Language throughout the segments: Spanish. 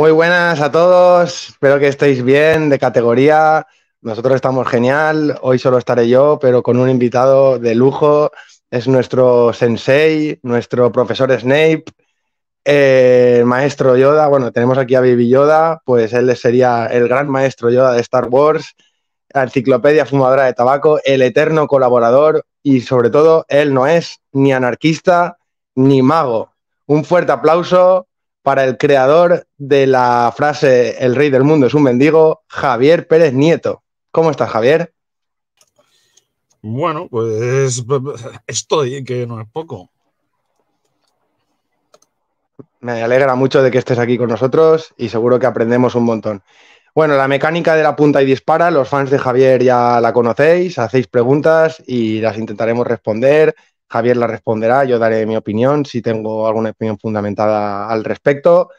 Muy buenas a todos, espero que estéis bien, de categoría. Nosotros estamos genial, hoy solo estaré yo, pero con un invitado de lujo. Es nuestro sensei, nuestro profesor Snape, el eh, maestro Yoda. Bueno, tenemos aquí a Baby Yoda, pues él sería el gran maestro Yoda de Star Wars, la enciclopedia fumadora de tabaco, el eterno colaborador y sobre todo él no es ni anarquista ni mago. Un fuerte aplauso para el creador de la frase El rey del mundo es un mendigo, Javier Pérez Nieto. ¿Cómo estás, Javier? Bueno, pues, pues estoy, que no es poco. Me alegra mucho de que estés aquí con nosotros y seguro que aprendemos un montón. Bueno, la mecánica de la punta y dispara, los fans de Javier ya la conocéis, hacéis preguntas y las intentaremos responder Javier la responderá, yo daré mi opinión si tengo alguna opinión fundamentada al respecto.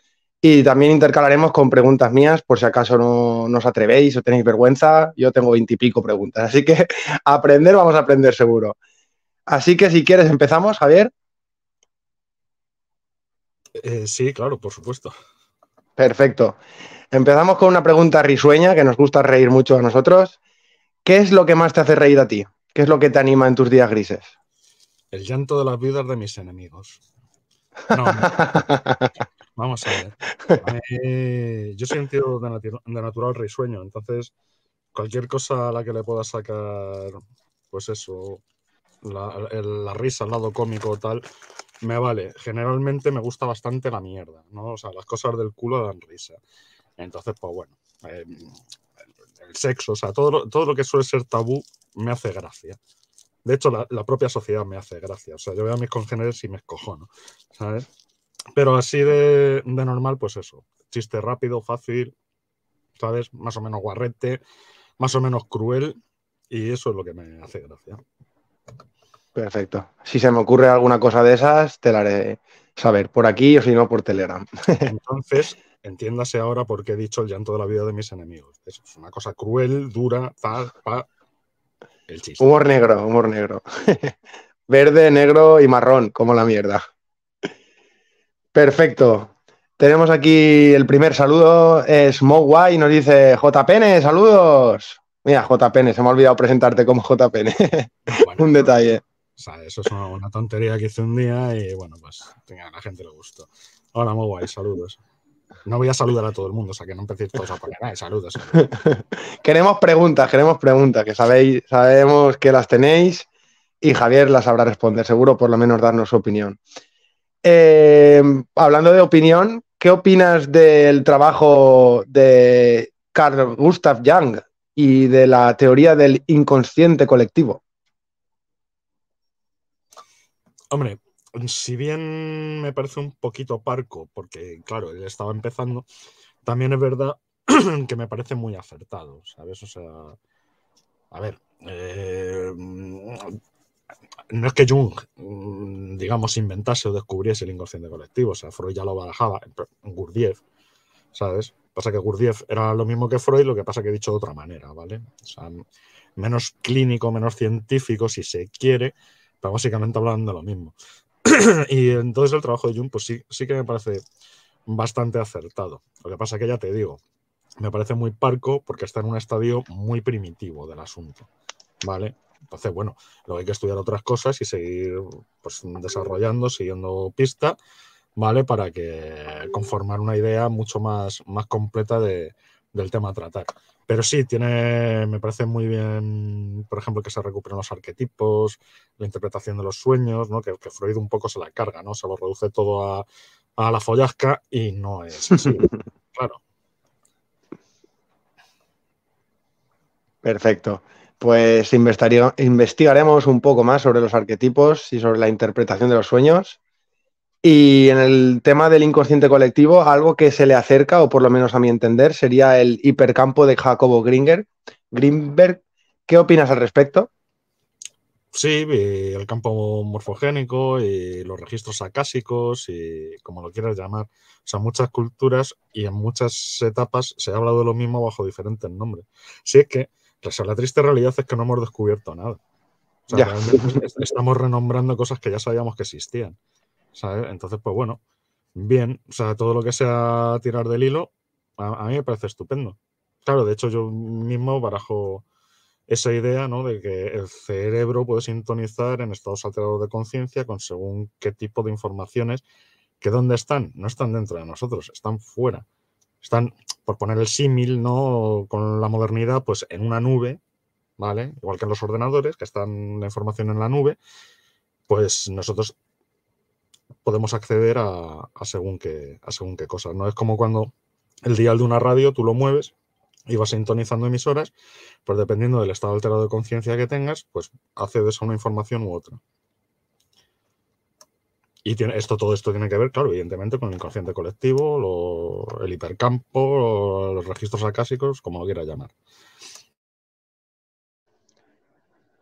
Y también intercalaremos con preguntas mías, por si acaso no, os atrevéis o tenéis vergüenza. Yo tengo veintipico preguntas, así que aprender vamos a aprender seguro. Así que si quieres empezamos, Javier. Eh, sí, claro, por supuesto. Perfecto. Empezamos con una pregunta risueña que nos gusta reír mucho a nosotros. ¿Qué es lo que más te hace reír a ti? ¿Qué es lo que te anima en tus días grises? El llanto de las vidas de mis enemigos. No, vamos a ver. Eh, yo soy un tío de, natural risueño, entonces cualquier cosa a la que le pueda sacar, pues eso, la, risa, el lado cómico o tal, me vale. Generalmente me gusta bastante la mierda, ¿no? O sea, las cosas del culo dan risa. Entonces, pues bueno, em, el, sexo, o sea, todo, todo lo que suele ser tabú me hace gracia. De hecho, la, propia sociedad me hace gracia. O sea, yo veo a mis congéneres y me escojono, ¿sabes? Pero así de, normal, pues eso. Chiste rápido, fácil, ¿sabes? Más o menos guarrete, más o menos cruel. Y eso es lo que me hace gracia. Perfecto. Si se me ocurre alguna cosa de esas, te la haré saber por aquí o si no por Telegram. Entonces, entiéndase ahora por qué he dicho el llanto de la vida de mis enemigos. Es una cosa cruel, dura, tal, pa, Humor negro, humor negro. Verde, negro y marrón, como la mierda. Perfecto. Tenemos aquí el primer saludo, es Mogwai, nos dice JPN, saludos. Mira, JPN, se me ha olvidado presentarte como JPN. un detalle. O sea, eso es una, tontería que hice un día y bueno, pues tenga, a la gente le gustó. Hola, Mogwai, saludos. No voy a saludar a todo el mundo, o sea que no empecéis todos a poner saludos. saludos". queremos preguntas, queremos preguntas, que sabéis, sabemos que las tenéis y Javier las sabrá responder, seguro, por lo menos darnos su opinión. Eh, hablando de opinión, ¿qué opinas del trabajo de Carl Gustav Jung y de la teoría del inconsciente colectivo? Hombre, Mm, si bien me parece un poquito parco, porque claro, él estaba empezando, también es verdad que me parece muy acertado, ¿sabes? O sea, a ver, eh, mm, no es que Jung, mm, digamos, inventase o descubriese el inconsciente colectivo, o sea, Freud ya lo barajaba, Gurdjieff, ¿sabes? Pasa que Gurdjieff era lo mismo que Freud, lo que pasa que he dicho de otra manera, ¿vale? O sea, menos clínico, menos científico, si se quiere, pero básicamente hablando de lo mismo. y entonces el trabajo de Jun, pues sí, sí que me parece bastante acertado. Lo que pasa es que ya te digo, me parece muy parco porque está en un estadio muy primitivo del asunto, ¿vale? Entonces, bueno, luego hay que estudiar otras cosas y seguir pues, desarrollando, siguiendo pista, ¿vale? Para que conformar una idea mucho más, más completa del tema a tratar. Pero sí, tiene, me parece muy bien, por ejemplo, que se recuperen los arquetipos, la interpretación de los sueños, ¿no? que, Freud un poco se la carga, ¿no? se lo reduce todo a, a la follasca y no es así, claro. Perfecto. Pues investigaremos un poco más sobre los arquetipos y sobre la interpretación de los sueños. Y en el tema del inconsciente colectivo, algo que se le acerca, o por lo menos a mi entender, sería el hipercampo de Jacobo Gringer. Greenberg, ¿qué opinas al respecto? Sí, eh, el campo morfogénico, y los registros acásicos, y como lo quieras llamar. O sea, muchas culturas y en muchas etapas se ha hablado de lo mismo bajo diferentes nombres. Sí, es que la triste realidad es que no hemos descubierto nada. ya. estamos renombrando cosas que ya sabíamos que existían. Entonces, pues bueno, bien, o sea, todo lo que sea tirar del hilo, a, mí me parece estupendo. Claro, de hecho yo mismo barajo esa idea, ¿no? De que el cerebro puede sintonizar en estados alterados de conciencia con según qué tipo de informaciones, que dónde están, no están dentro de nosotros, están fuera. Están, por poner el símil, ¿no? Con la modernidad, pues en una nube, ¿vale? Igual que en los ordenadores, que están la información en la nube, pues nosotros podemos acceder a, según qué, según qué cosas. No es como cuando el dial de una radio tú lo mueves y vas sintonizando emisoras, pues dependiendo del estado alterado de conciencia que tengas, pues accedes a una información u otra. Y esto, todo esto tiene que ver, claro, evidentemente, con el inconsciente colectivo, el hipercampo, los registros acásicos, como lo quiera llamar.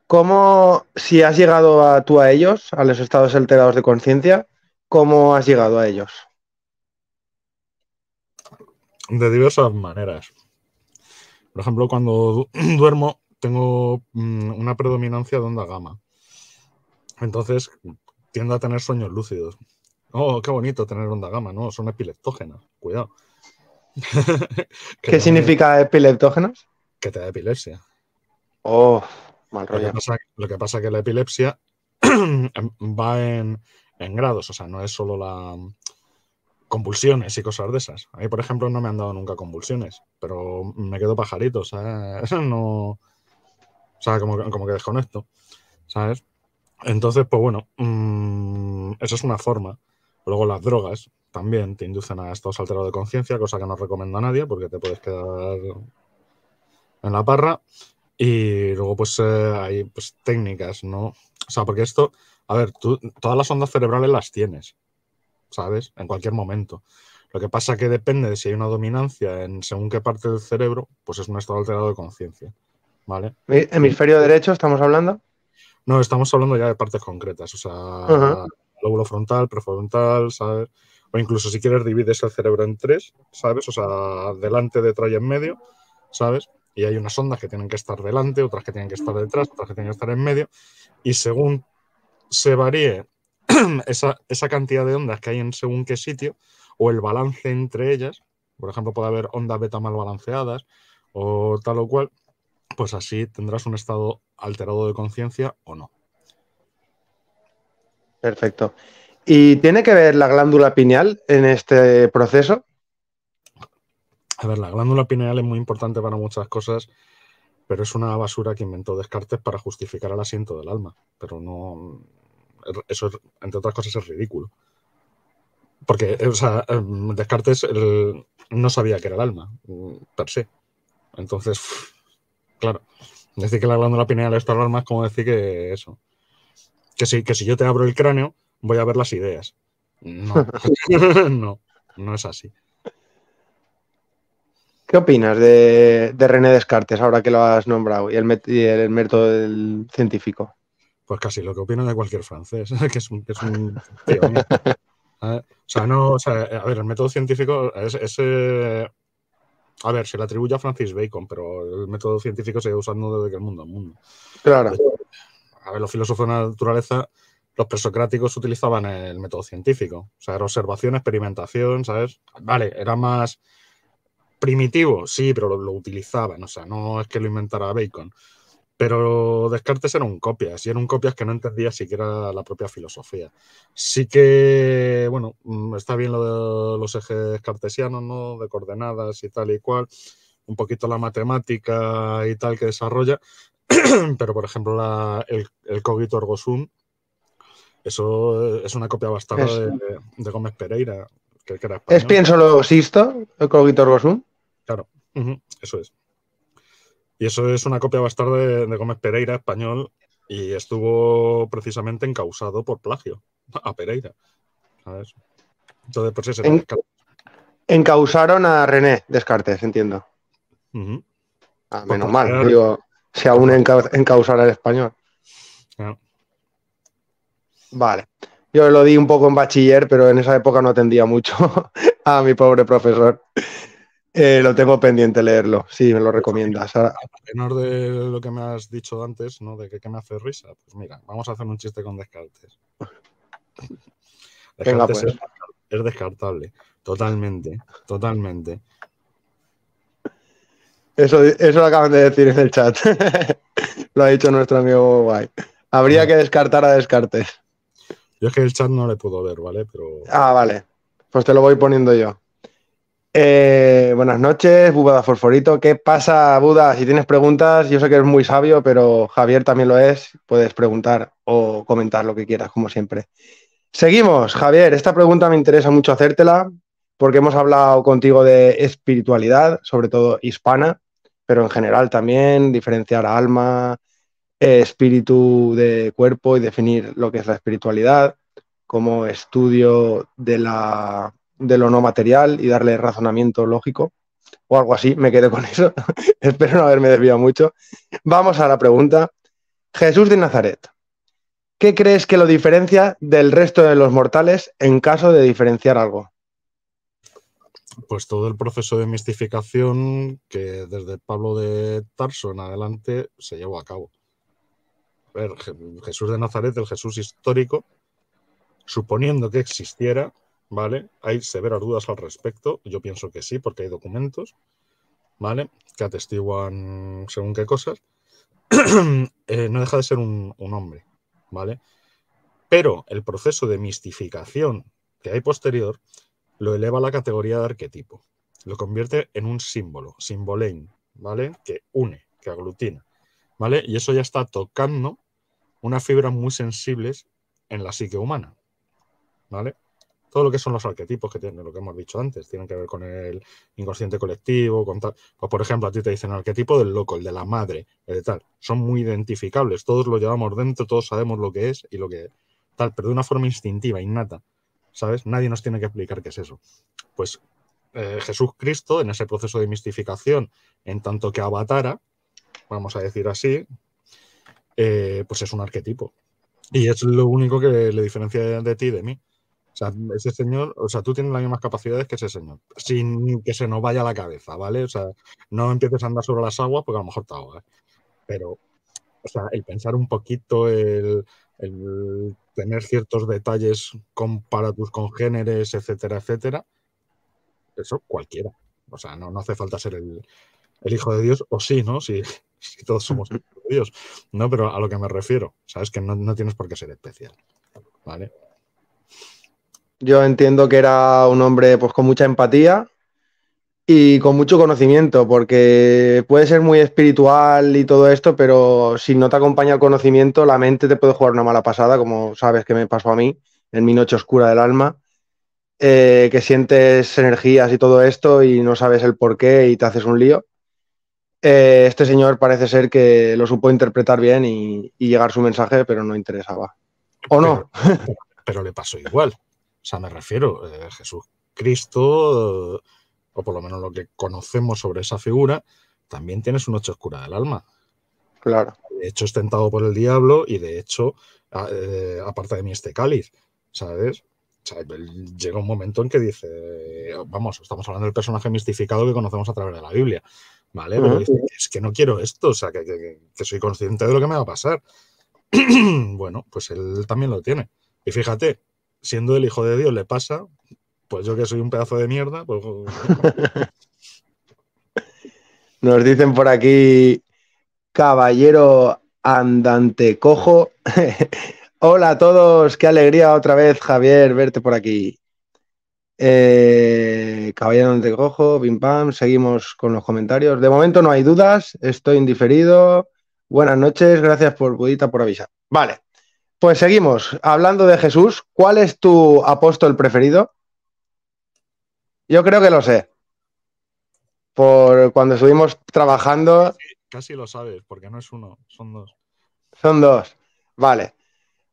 ¿Cómo, si has llegado tú a ellos, a los estados alterados de conciencia, ¿Cómo has llegado a ellos? De diversas maneras. Por ejemplo, cuando duermo tengo mm, una predominancia de onda gamma. Entonces tiendo a tener sueños lúcidos. Oh, qué bonito tener onda gamma, ¿no? Son epileptógenas, cuidado. ¿Qué significa epileptógenos? Que te da epilepsia. Oh, mal rollo. Lo que pasa, es que la epilepsia em, va en, en grados, o sea, no es solo la mm, convulsiones y cosas de esas. A por ejemplo, no me han dado nunca convulsiones, pero me quedo pajarito, o sea, no... O sea, como, que desconecto, ¿sabes? Entonces, pues bueno, mm, eso es una forma. Luego las drogas también te inducen a estados alterados de conciencia, cosa que no recomiendo a nadie porque te puedes quedar en la parra. Y luego, pues eh, hay pues, técnicas, ¿no? O sea, porque esto a ver, tú todas las ondas cerebrales las tienes, ¿sabes? En cualquier momento. Lo que pasa que depende de si hay una dominancia en según qué parte del cerebro, pues es un estado alterado de conciencia. ¿Vale? ¿Hemisferio derecho estamos hablando? No, estamos hablando ya de partes concretas, o sea, lóbulo frontal, prefrontal, ¿sabes? O incluso si quieres divides el cerebro en tres, ¿sabes? O sea, delante, detrás y en medio, ¿sabes? Y hay unas ondas que tienen que estar delante, otras que tienen que estar detrás, otras que tienen que estar en medio. Y según se varíe esa, cantidad de ondas que hay en según qué sitio o el balance entre ellas, por ejemplo, puede haber ondas beta mal balanceadas o tal o cual, pues así tendrás un estado alterado de conciencia o no. Perfecto. ¿Y tiene que ver la glándula pineal en este proceso? A ver, la glándula pineal es muy importante para muchas cosas, pero es una basura que inventó Descartes para justificar el asiento del alma. Pero no, eso, entre otras cosas, es ridículo. Porque, eh, em, Descartes no sabía que era el alma, mm, per se. Entonces, claro, decir que la glándula pineal está el alma es como decir que eso. Que si, que si yo te abro el cráneo, voy a ver las ideas. No, no, no es así. ¿Qué opinas de, René Descartes ahora que lo has nombrado y el, mérito el del científico? pues casi lo que opinan de cualquier francés, que es un, tío, mío. O sea, no, o sea, a ver, el método científico es, a ver, se le atribuye a Francis Bacon, pero el método científico se lleva usando desde que el mundo es mundo. Claro. A ver, los filósofos de la naturaleza, los presocráticos utilizaban el método científico. O sea, era observación, experimentación, ¿sabes? Vale, era más primitivo, sí, pero lo utilizaban. O sea, no es que lo inventara Bacon. Pero Descartes era un copias, y era un copias que no entendía siquiera la propia filosofía. Sí que, bueno, mm, está bien lo de los ejes cartesianos, ¿no? De coordenadas y tal y cual, un poquito la matemática y tal que desarrolla, pero por ejemplo el, cogito ergo eso es una copia bastante de, Gómez Pereira, que, era ¿Es pienso lo Sisto, el cogito ergo Claro, eso es. Y eso es una copia bastarda de, Gómez Pereira, español, y estuvo precisamente encausado por plagio a Pereira. Entonces, pues ese. encausaron a René Descartes, entiendo. Ah, pues menos mal, digo, si aún enca el español. Vale. Yo lo di un poco en bachiller, pero en esa época no atendía mucho a mi pobre profesor. Eh, lo tengo pendiente leerlo, sí, me lo pues, recomiendas. A menor de lo que me has dicho antes, ¿no? De que, me hace risa, pues mira, vamos a hacer un chiste con Descartes. Pues. es, descartable, totalmente, totalmente. Eso, eso, lo acaban de decir en el chat. lo ha dicho nuestro amigo Guay. Habría que descartar a Descartes. Yo es que el chat no le puedo ver, ¿vale? Pero... Ah, vale. Pues te lo voy poniendo yo. Eh, buenas noches, Bubada Forforito. ¿Qué pasa, Buda? Si tienes preguntas, yo sé que eres muy sabio, pero Javier también lo es. Puedes preguntar o comentar lo que quieras, como siempre. Seguimos, Javier. Esta pregunta me interesa mucho hacértela porque hemos hablado contigo de espiritualidad, sobre todo hispana, pero en general también diferenciar alma, eh, espíritu de cuerpo y definir lo que es la espiritualidad como estudio de la de lo no material y darle razonamiento lógico o algo así, me quedo con eso. Espero no haberme desviado mucho. Vamos a la pregunta. Jesús de Nazaret, ¿qué crees que lo diferencia del resto de los mortales en caso de diferenciar algo? Pues todo el proceso de mistificación que desde Pablo de Tarso en adelante se llevó a cabo. A ver, Jesús de Nazaret, el Jesús histórico, suponiendo que existiera, ¿vale? Hay severas dudas al respecto, yo pienso que sí, porque hay documentos, ¿vale? Que atestiguan según qué cosas. Eh, no deja de ser un, hombre, ¿vale? Pero el proceso de mistificación que hay posterior lo eleva a la categoría de arquetipo, lo convierte en un símbolo, simbolein, ¿vale? Que une, que aglutina, ¿vale? Y eso ya está tocando unas fibras muy sensibles en la psique humana, ¿vale? todo lo que son los arquetipos que tienen, lo que hemos dicho antes, tienen que ver con el inconsciente colectivo, con tal. Pues, por ejemplo, a ti te dicen el arquetipo del loco, el de la madre, el de tal. Son muy identificables, todos lo llevamos dentro, todos sabemos lo que es y lo que tal, pero de una forma instintiva, innata. ¿Sabes? Nadie nos tiene que explicar qué es eso. Pues eh, Jesús Cristo, en ese proceso de mistificación, en tanto que avatara, vamos a decir así, eh, pues es un arquetipo. Y es lo único que le diferencia de ti y de mí. O sea, ese señor, o sea, tú tienes las mismas capacidades que ese señor, sin que se nos vaya la cabeza, ¿vale? O sea, no empieces a andar sobre las aguas porque a lo mejor te ahogas. Pero, o sea, el pensar un poquito, el, tener ciertos detalles para tus congéneres, etcétera, etcétera, eso cualquiera. O sea, no, hace falta ser el, hijo de Dios, o sí, ¿no? Si, todos somos hijos de Dios, ¿no? Pero a lo que me refiero, ¿sabes? Que no, no tienes por qué ser especial, ¿vale? Yo entiendo que era un hombre pues, con mucha empatía y con mucho conocimiento, porque puede ser muy espiritual y todo esto, pero si no te acompaña el conocimiento, la mente te puede jugar una mala pasada, como sabes que me pasó a mí en mi noche oscura del alma, eh, que sientes energías y todo esto y no sabes el por qué y te haces un lío. Eh, este señor parece ser que lo supo interpretar bien y, llegar su mensaje, pero no interesaba. ¿O no? pero le pasó igual. O sea, me refiero, eh, Jesús Cristo eh, o por lo menos lo que conocemos sobre esa figura, también tiene su noche oscura del alma. Claro. De hecho, es tentado por el diablo y de hecho, eh, aparte de mí este cáliz, ¿sabes? llega un momento en que dice, vamos, estamos hablando del personaje mistificado que conocemos a través de la Biblia, ¿vale? es que no quiero esto, o sea, que soy consciente de lo que me va a pasar. bueno, pues él también lo tiene. Y fíjate, siendo el hijo de Dios le pasa, pues yo que soy un pedazo de mierda, pues... Nos dicen por aquí, caballero andante cojo. Hola a todos, qué alegría otra vez, Javier, verte por aquí. Eh, caballero andante cojo, pim pam, seguimos con los comentarios. De momento no hay dudas, estoy indiferido. Buenas noches, gracias por por avisar. Vale, pues seguimos. Hablando de Jesús, ¿cuál es tu apóstol preferido? Yo creo que lo sé. Por cuando estuvimos trabajando. Casi, lo sabes, porque no es uno, son dos. Son dos. Vale.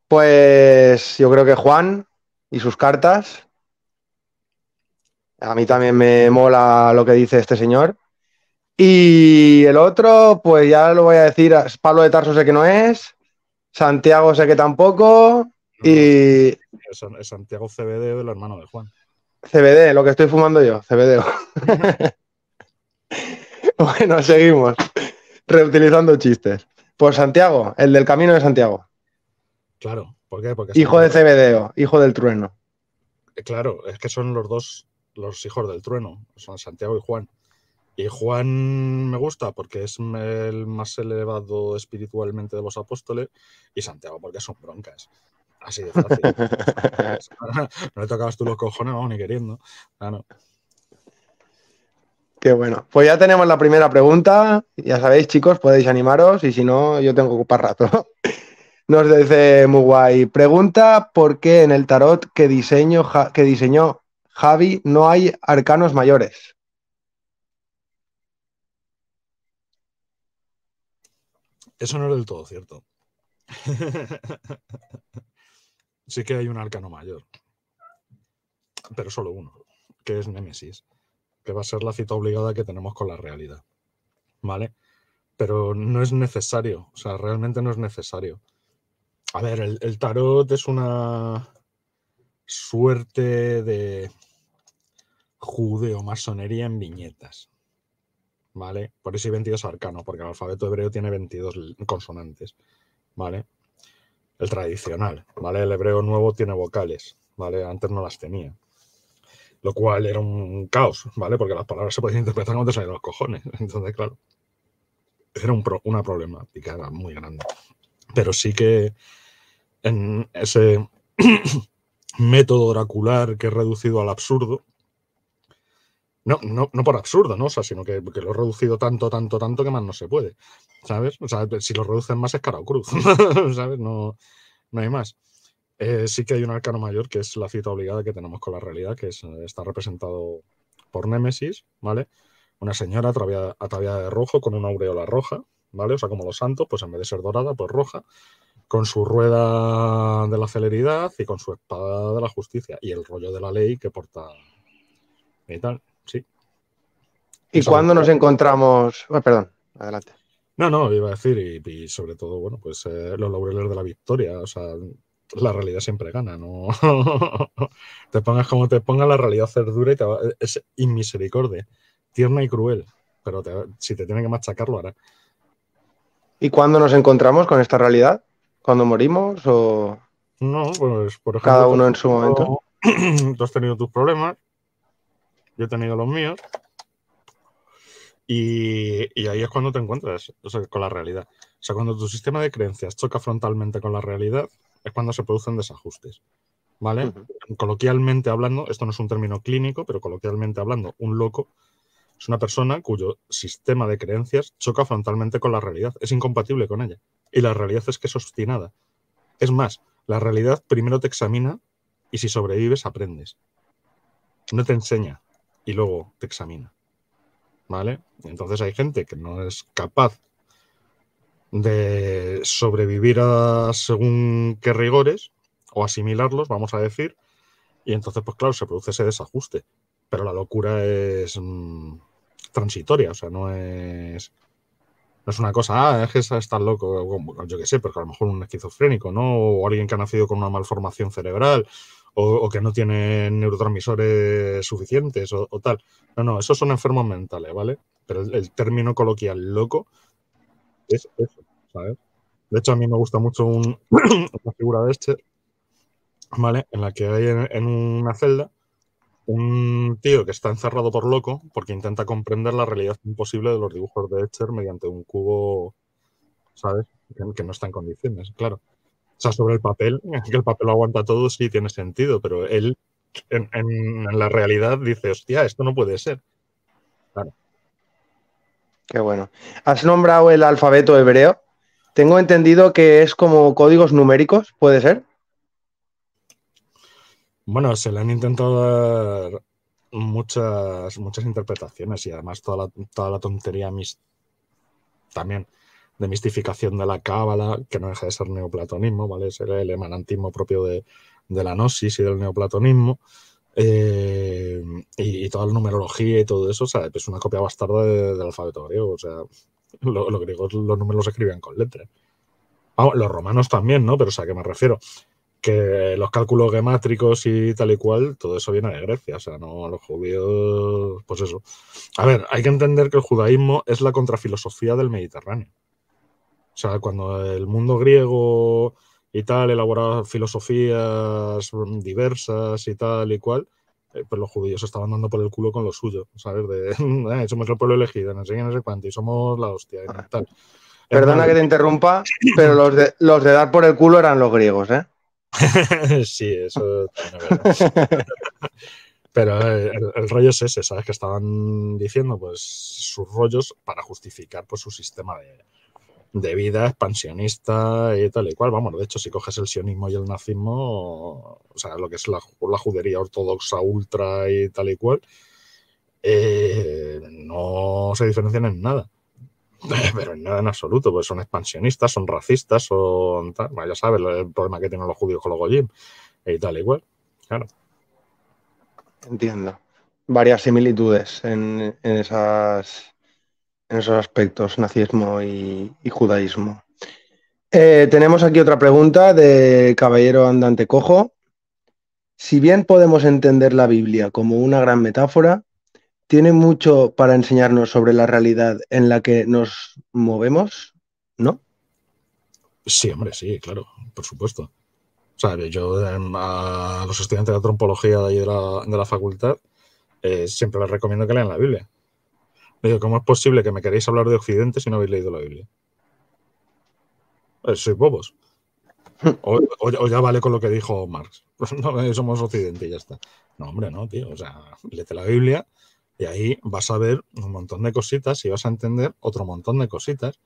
Pues yo creo que Juan y sus cartas. A mí también me mola lo que dice este señor. Y el otro, pues ya lo voy a decir, Pablo de Tarso sé que no es. Santiago sé que tampoco. Y. Es Santiago CBD, el hermano de Juan. CBD, lo que estoy fumando yo, CBD. bueno, seguimos. Reutilizando chistes. Pues Santiago, el del camino de Santiago. Claro, ¿por qué? Porque hijo de CBD, hijo del trueno. Eh, claro, es que son los dos, los hijos del trueno, son Santiago y Juan. Y Juan me gusta porque es el más elevado espiritualmente de los apóstoles y Santiago porque son broncas. Así de fácil. no le tocabas tú los cojones, ni queriendo. Qué bueno. Pues ya tenemos la primera pregunta. Ya sabéis, chicos, podéis animaros y si no, yo tengo que ocupar rato. Nos dice Muguay. Pregunta por qué en el tarot que, diseño, que diseñó Javi no hay arcanos mayores. Eso no es del todo cierto. sí que hay un arcano mayor. Pero solo uno, que es Némesis, que va a ser la cita obligada que tenemos con la realidad. ¿Vale? Pero no es necesario, o sea, realmente no es necesario. A ver, el, el tarot es una suerte de judeo-masonería en viñetas. Por eso hay 22 arcanos, porque el alfabeto hebreo tiene 22 consonantes, ¿vale? El tradicional, ¿vale? El hebreo nuevo tiene vocales, ¿vale? Antes no las tenía. Lo cual era un caos, ¿vale? Porque las palabras se podían interpretar como te los cojones. Entonces, claro, era una problemática muy grande. Pero sí que en ese método oracular que he reducido al absurdo, no, no, no por absurdo, ¿no? O sea, sino que, lo he reducido tanto, tanto, tanto que más no se puede. ¿Sabes? O sea, si lo reducen más es cara o cruz. ¿Sabes? No, hay más. Eh, sí que hay un arcano mayor que es la cita obligada que tenemos con la realidad, que eh, está representado por Némesis, ¿vale? Una señora ataviada de rojo con una aureola roja, ¿vale? O sea, como los santos, pues en vez de ser dorada, pues roja, con su rueda de la celeridad y con su espada de la justicia y el rollo de la ley que porta y tal. ¿Y cuándo nos encontramos? Ah, perdón, adelante. No, no, iba a decir, y, sobre todo, bueno, pues eh, los laureles de la victoria, o sea, la realidad siempre gana, ¿no? te pongas como te ponga la realidad cerdura dura y te es inmisericordia, tierna y cruel, pero si te tiene que machacarlo ahora. hará. ¿Y cuándo nos encontramos con esta realidad? ¿Cuándo morimos o...? No, pues por ejemplo... Cada uno en su momento. Tú has tenido tus problemas, yo he tenido los míos, y, ahí es cuando te encuentras con la realidad. O sea, cuando tu sistema de creencias choca frontalmente con la realidad, es cuando se producen desajustes. ¿Vale? Coloquialmente hablando, esto no es un término clínico, pero coloquialmente hablando, un loco es una persona cuyo sistema de creencias choca frontalmente con la realidad, es incompatible con ella. Y la realidad es que es obstinada. Es más, la realidad primero te examina y si sobrevives aprendes. No te enseña y luego te examina. ¿vale? Entonces hay gente que no es capaz de sobrevivir a según qué rigores o asimilarlos, vamos a decir, y entonces, pues claro, se produce ese desajuste. Pero la locura es mm, transitoria, o sea, no es, no es una cosa, ah, es que estás loco, yo qué sé, porque a lo mejor un esquizofrénico, ¿no? O alguien que ha nacido con una malformación cerebral, o, que no tienen neurotransmisores suficientes o, tal. No, no, esos son enfermos mentales, ¿vale? Pero el, término coloquial loco es eso, ¿sabes? De hecho, a mí me gusta mucho una figura de este, ¿vale? En la que hay en, una celda un tío que está encerrado por loco porque intenta comprender la realidad imposible de los dibujos de Escher mediante un cubo, ¿sabes? Que, no está en condiciones, claro. O sea, sobre el papel, que el papel lo aguanta todo, sí tiene sentido, pero él en, la realidad dice, hostia, esto no puede ser. Claro. Qué bueno. ¿Has nombrado el alfabeto hebreo? Tengo entendido que es como códigos numéricos, ¿puede ser? Bueno, se le han intentado dar muchas, muchas interpretaciones y además toda la, toda la tontería mis... también de mistificación de la cábala, que no deja de ser neoplatonismo, ¿vale? Es el emanantismo propio de, la gnosis y del neoplatonismo. Eh, y, toda la numerología y todo eso, o sea, es una copia bastarda del alfabeto griego. O sea, los griegos los números los escribían con letras. los romanos también, ¿no? Pero, ¿a qué me refiero? Que los cálculos gemátricos y tal y cual, todo eso viene de Grecia, o sea, no los judíos, pues eso. A ver, hay que entender que el judaísmo es la contrafilosofía del Mediterráneo. O sea, cuando el mundo griego y tal elaboraba filosofías diversas y tal y cual, eh, pues los judíos estaban dando por el culo con lo suyo, ¿sabes? Eh, somos el pueblo elegido, no sé no cuánto, y somos la hostia y tal. Perdona que te interrumpa, pero los de, los dar por el culo eran los griegos, ¿eh? sí, eso Pero el, el, rollo es ese, ¿sabes? Que estaban diciendo pues sus rollos para justificar pues, su sistema de, de vida expansionista y tal y cual. Vamos, de hecho, si coges el sionismo y el nazismo, o sea, lo que es la, judería ortodoxa ultra y tal y cual, eh, no se diferencian en nada. Pero en nada en absoluto, pues son expansionistas, son racistas, son tal. ya sabes el problema que tienen los judíos con los goyim y tal y cual. Claro. Entiendo. Varias similitudes en esas en esos aspectos, nazismo y, judaísmo. Eh, tenemos aquí otra pregunta de Caballero Andante Cojo. Si bien podemos entender la Biblia como una gran metáfora, ¿tiene mucho para enseñarnos sobre la realidad en la que nos movemos? ¿No? Sí, hombre, sí, claro, por supuesto. yo em, a los estudiantes de antropología de, de, la, facultad eh, siempre les recomiendo que lean la Biblia. Digo, ¿cómo es posible que me queréis hablar de Occidente si no habéis leído la Biblia? Eh, sois bobos. O, ya vale con lo que dijo Marx. Eh, somos Occidente y ya está. No, hombre, no, tío. O sea, léete la Biblia y ahí vas a ver un montón de cositas y vas a entender otro montón de cositas.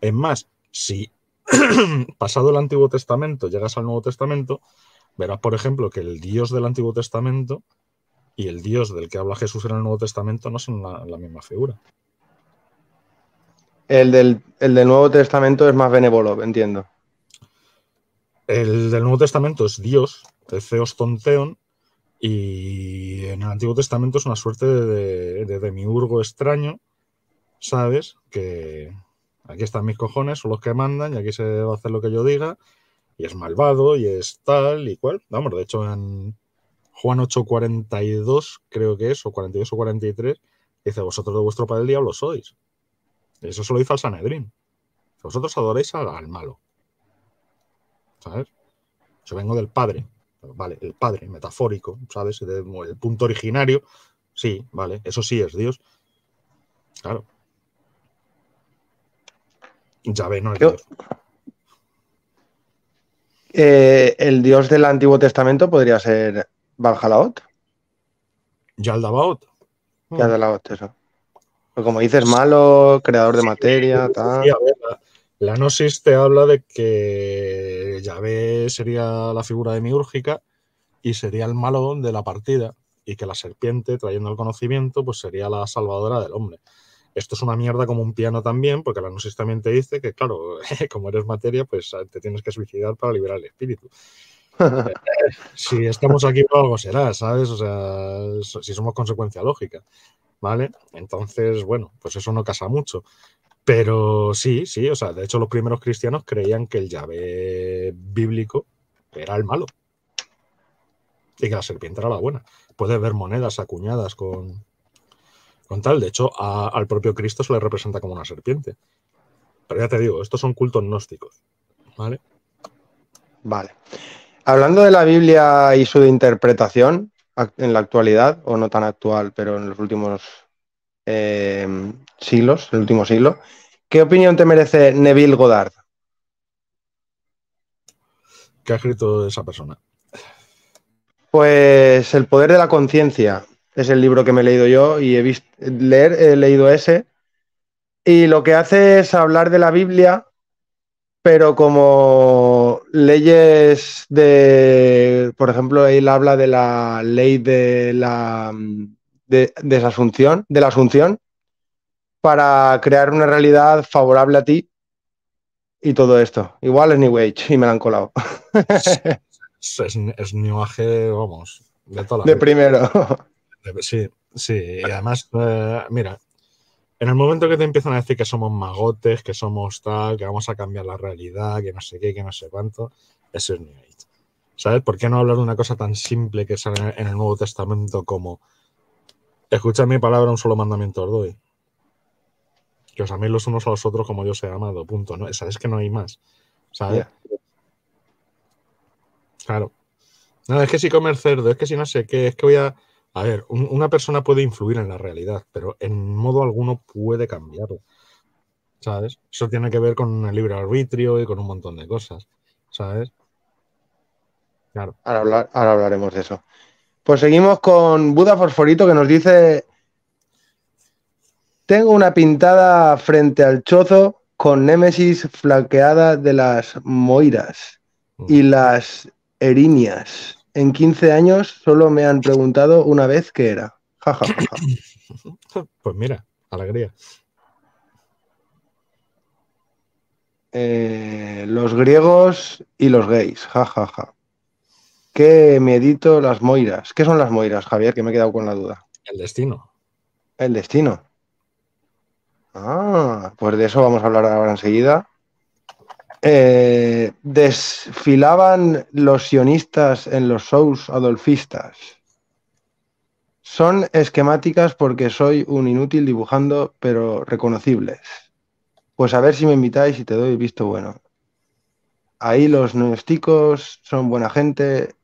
Es más, si pasado el Antiguo Testamento llegas al Nuevo Testamento, verás, por ejemplo, que el Dios del Antiguo Testamento y el Dios del que habla Jesús en el Nuevo Testamento no son la, la misma figura. El del, Nuevo Testamento es más benévolo, entiendo. El del Nuevo Testamento es Dios, el Zeus Tonteón, y en el Antiguo Testamento es una suerte de, de demiurgo extraño, ¿sabes? Que aquí están mis cojones, son los que mandan y aquí se va a hacer lo que yo diga, y es malvado y es tal y cual. Vamos, de hecho, en, Juan 8.42, creo que es, o 42 o 43, dice, vosotros de vuestro padre el diablo sois. Eso se lo dice al Sanedrín. Vosotros adoréis al, malo. ¿Sabes? Yo vengo del padre. Vale, el padre, metafórico, ¿sabes? El punto originario, sí, vale, eso sí es Dios. Claro. Ya ve, no es Dios. Eh, el Dios del Antiguo Testamento podría ser ¿Valhallaot? Yaldabaot. Yaldabaot, eso. Pues como dices, malo, creador de materia, tal. la, la, Gnosis te habla de que Yahvé sería la figura demiúrgica y sería el malo de la partida y que la serpiente, trayendo el conocimiento, pues sería la salvadora del hombre. Esto es una mierda como un piano también, porque la gnosis también te dice que, claro, como eres materia, pues ah, te tienes que suicidar para liberar el espíritu. si estamos aquí por algo será, ¿sabes? O sea, si somos consecuencia lógica, ¿vale? Entonces, bueno, pues eso no casa mucho. Pero sí, sí, o sea, de hecho los primeros cristianos creían que el llave bíblico era el malo y que la serpiente era la buena. Puede ver monedas acuñadas con, con tal. De hecho, al propio Cristo se le representa como una serpiente. Pero ya te digo, estos son cultos gnósticos, ¿vale? Vale. Hablando de la Biblia y su interpretación en la actualidad, o no tan actual, pero en los últimos eh, siglos, el último siglo, ¿qué opinión te merece Neville Goddard? ¿Qué ha escrito esa persona? Pues El poder de la conciencia es el libro que me he leído yo y he, visto, leer, he leído ese. Y lo que hace es hablar de la Biblia pero como leyes de, por ejemplo, él habla de la ley de la de, desasunción, de la asunción, para crear una realidad favorable a ti y todo esto. Igual es New Age y me la han colado. Es, es, New vamos, de toda la De primero. Sí, sí, y además, eh, mira, en el momento que te empiezan a decir que somos magotes, que somos tal, que vamos a cambiar la realidad, que no sé qué, que no sé cuánto, eso es New Age. ¿Sabes? ¿Por qué no hablar de una cosa tan simple que sale en el Nuevo Testamento como escucha mi palabra, un solo mandamiento os doy? Que os améis los unos a los otros como yo os he amado, punto. ¿no? Sabes que no hay más. ¿Sabes? Claro. No, es que si comer cerdo, es que si no sé qué, es que voy a a ver, una persona puede influir en la realidad, pero en modo alguno puede cambiarlo, ¿Sabes? Eso tiene que ver con el libre arbitrio y con un montón de cosas. ¿Sabes? Claro. Ahora, hablaremos de eso. Pues seguimos con Buda Fosforito que nos dice: Tengo una pintada frente al chozo con Némesis flanqueada de las Moiras y las Erinias. En 15 años solo me han preguntado una vez qué era. Ja, pues mira, alegría. Eh, los griegos y los gays. jajaja. ja, ja. Qué miedito las moiras. ¿Qué son las moiras, Javier? Que me he quedado con la duda. El destino. El destino. Ah, pues de eso vamos a hablar ahora enseguida. Eh, desfilaban los sionistas en los shows adolfistas. Son esquemáticas porque soy un inútil dibujando, pero reconocibles. Pues a ver si me invitáis y te doy visto bueno. Ahí los neusticos son buena gente.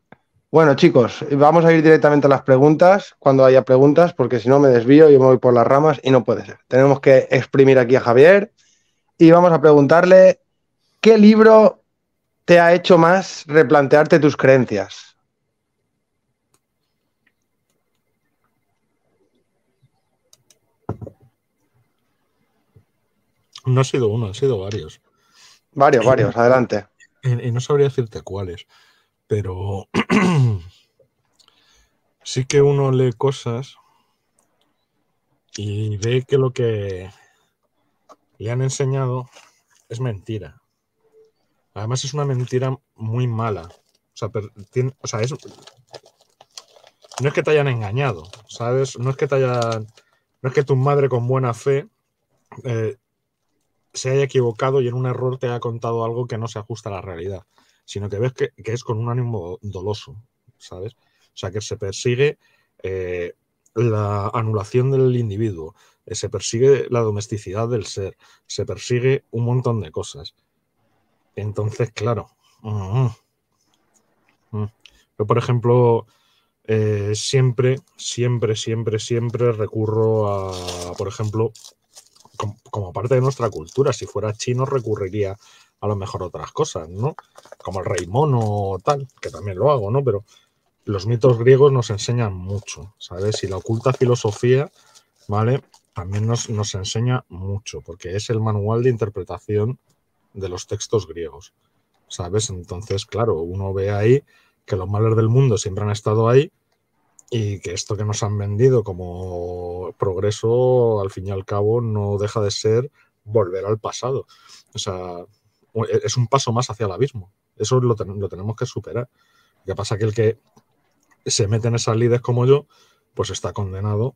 Bueno, chicos, vamos a ir directamente a las preguntas, cuando haya preguntas, porque si no me desvío, y me voy por las ramas y no puede ser. Tenemos que exprimir aquí a Javier y vamos a preguntarle ¿Qué libro te ha hecho más replantearte tus creencias? No ha sido uno, han sido varios. Varios, varios, adelante. Y, no sabría decirte cuáles, pero sí que uno lee cosas y ve que lo que le han enseñado es mentira. Además es una mentira muy mala. O sea, no es que te hayan engañado, ¿sabes? No es que te No es que tu madre con buena fe eh, se haya equivocado y en un error te haya contado algo que no se ajusta a la realidad, sino que ves que, es con un ánimo doloso, ¿sabes? O sea, que se persigue eh, la anulación del individuo, eh, se persigue la domesticidad del ser, se persigue un montón de cosas. Entonces, claro. Mm, mm. Mm. Yo, por ejemplo, eh, siempre, siempre, siempre, siempre recurro a, por ejemplo, como parte de nuestra cultura, si fuera chino recurriría a lo mejor otras cosas, ¿no? Como el rey mono o tal, que también lo hago, ¿no? Pero los mitos griegos nos enseñan mucho, ¿sabes? Y la oculta filosofía, ¿vale? También nos, nos enseña mucho, porque es el manual de interpretación de los textos griegos, ¿sabes? Entonces, claro, uno ve ahí que los males del mundo siempre han estado ahí y que esto que nos han vendido como progreso, al fin y al cabo, no deja de ser volver al pasado. O sea, es un paso más hacia el abismo. Eso lo, tenemos que superar. Lo pasa que el que se mete en esas lides como yo, pues está condenado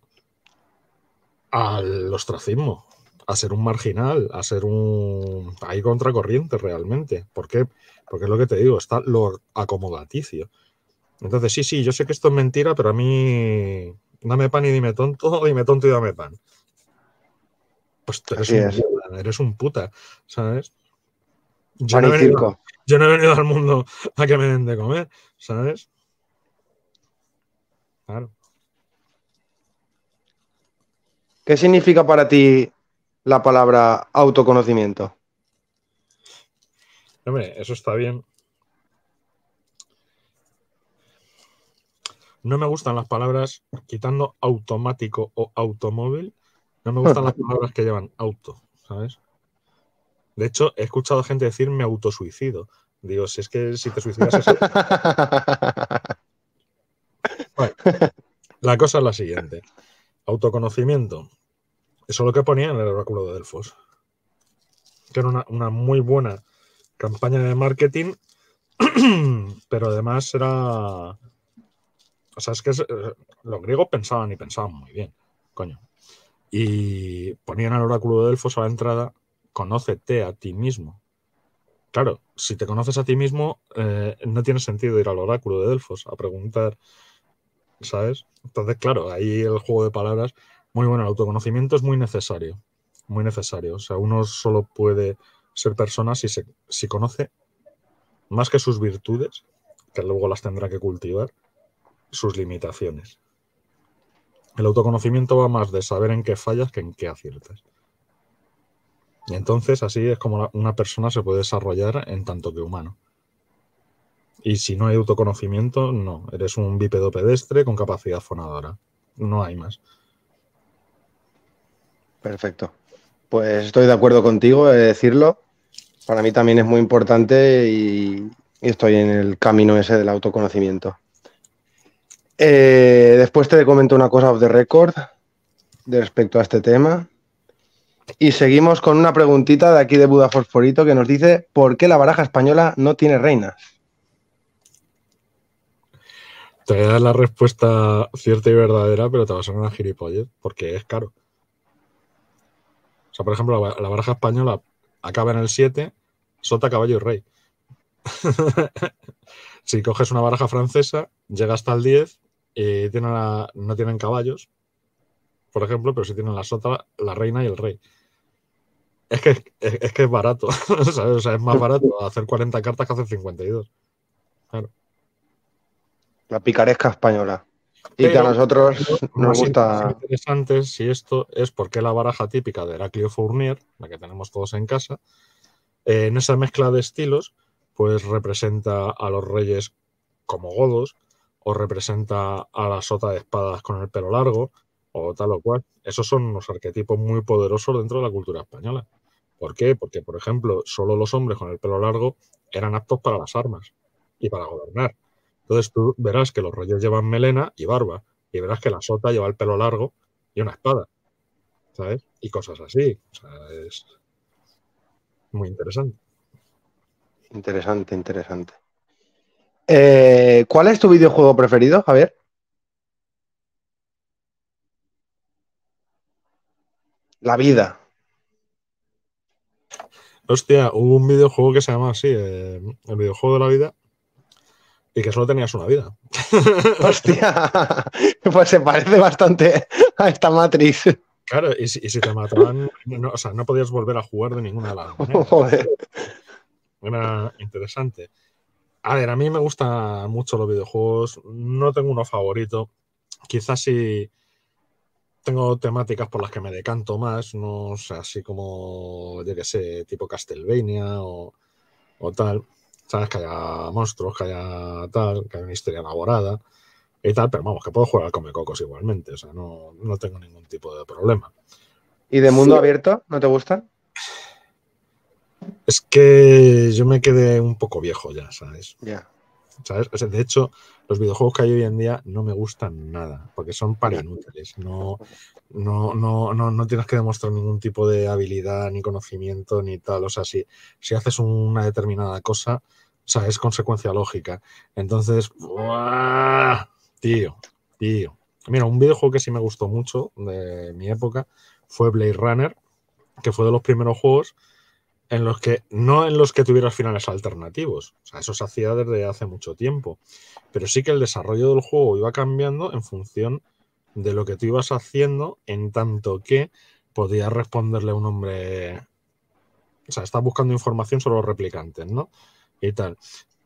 al ostracismo, a ser un marginal, a ser un... Hay contracorriente realmente. ¿Por qué? Porque es lo que te digo, está lo acomodaticio. Entonces, sí, sí, yo sé que esto es mentira, pero a mí dame pan y dime tonto, dime tonto y dame pan. Pues tú eres, un puta, ¿sabes? Yo yo no, he venido, al mundo a que me den de comer, ¿sabes? Claro. ¿Qué significa para ti la palabra autoconocimiento. Hombre, eso está bien. No me gustan las palabras, quitando automático o automóvil, no me gustan las palabras que llevan auto, ¿sabes? De hecho, he escuchado gente decir me autosuicido. Digo, si es que si te suicidas es... bueno, la cosa es la siguiente. Autoconocimiento. Eso es lo que ponían en el oráculo de Delfos. Que era una, muy buena campaña de marketing, pero además era. O sea, es que eh, los griegos pensaban y pensaban muy bien, coño. Y ponían al oráculo de Delfos a la entrada: conócete a ti mismo. Claro, si te conoces a ti mismo, eh, no tiene sentido ir al oráculo de Delfos a preguntar, ¿sabes? Entonces, claro, ahí el juego de palabras muy bueno, el autoconocimiento es muy necesario, muy necesario. O sea, uno solo puede ser persona si, se, conoce más que sus virtudes, que luego las tendrá que cultivar, sus limitaciones. El autoconocimiento va más de saber en qué fallas que en qué aciertas. Y entonces así es como una persona se puede desarrollar en tanto que humano. Y si no hay autoconocimiento, no, eres un bípedo pedestre con capacidad fonadora. No hay más. Perfecto. Pues estoy de acuerdo contigo, en decirlo. Para mí también es muy importante y, estoy en el camino ese del autoconocimiento. Eh, después te comento una cosa off the record de respecto a este tema. Y seguimos con una preguntita de aquí de Buda Fosforito que nos dice: ¿Por qué la baraja española no tiene reinas? Te voy a dar la respuesta cierta y verdadera, pero te vas a una gilipollez, porque es caro. O sea, por ejemplo, la, baraja española acaba en el 7, sota, caballo y rey. si coges una baraja francesa, llega hasta el 10 y no tienen caballos, por ejemplo, pero sí tienen la sota, la reina y el rey. Es que es, que es barato, O sea, es más barato hacer 40 cartas que hacer 52. Claro. La picaresca española y que a nosotros nos gusta. Interesante si esto es porque la baraja típica de Heraclio Fournier, la que tenemos todos en casa, eh, en esa mezcla de estilos, pues representa a los reyes como godos, o representa a la sota de espadas con el pelo largo, o tal o cual. Esos son unos arquetipos muy poderosos dentro de la cultura española. ¿Por qué? Porque, por ejemplo, solo los hombres con el pelo largo eran aptos para las armas y para gobernar. Entonces tú verás que los rollos llevan melena y barba, y verás que la sota lleva el pelo largo y una espada, ¿sabes? Y cosas así. O sea, es muy interesante. Interesante, interesante. Eh, ¿Cuál es tu videojuego preferido, Javier? La vida. Hostia, hubo un videojuego que se llama así, eh, el videojuego de la vida, y que solo tenías una vida. Hostia, pues se parece bastante a esta matriz. Claro, y si, te mataban, o sea, no podías volver a jugar de ninguna lado. Joder. Era interesante. A ver, a mí me gustan mucho los videojuegos. No tengo uno favorito. Quizás si tengo temáticas por las que me decanto más, no sé, así como, yo qué sé, tipo Castlevania o, o tal. ¿sabes? Que haya monstruos, que haya tal, que haya una historia elaborada y tal, pero vamos, que puedo jugar al Come igualmente, o sea, no, tengo ningún tipo de problema. ¿Y de mundo abierto? ¿No te gusta? Es que yo me quedé un poco viejo ya, ¿sabes? Ya. ¿Sabes? de hecho, los videojuegos que hay hoy en día no me gustan nada, porque son para No, no, no, no, no tienes que demostrar ningún tipo de habilidad, ni conocimiento, ni tal. O sea, si, haces una determinada cosa, o sea, es consecuencia lógica. Entonces, tío, tío. Mira, un videojuego que sí me gustó mucho de mi época fue Blade Runner, que fue de los primeros juegos en los que no en los que tuvieras finales alternativos. O sea, eso se hacía desde hace mucho tiempo. Pero sí que el desarrollo del juego iba cambiando en función de lo que tú ibas haciendo, en tanto que podías responderle a un hombre. O sea, estás buscando información sobre los replicantes, ¿no? Y tal.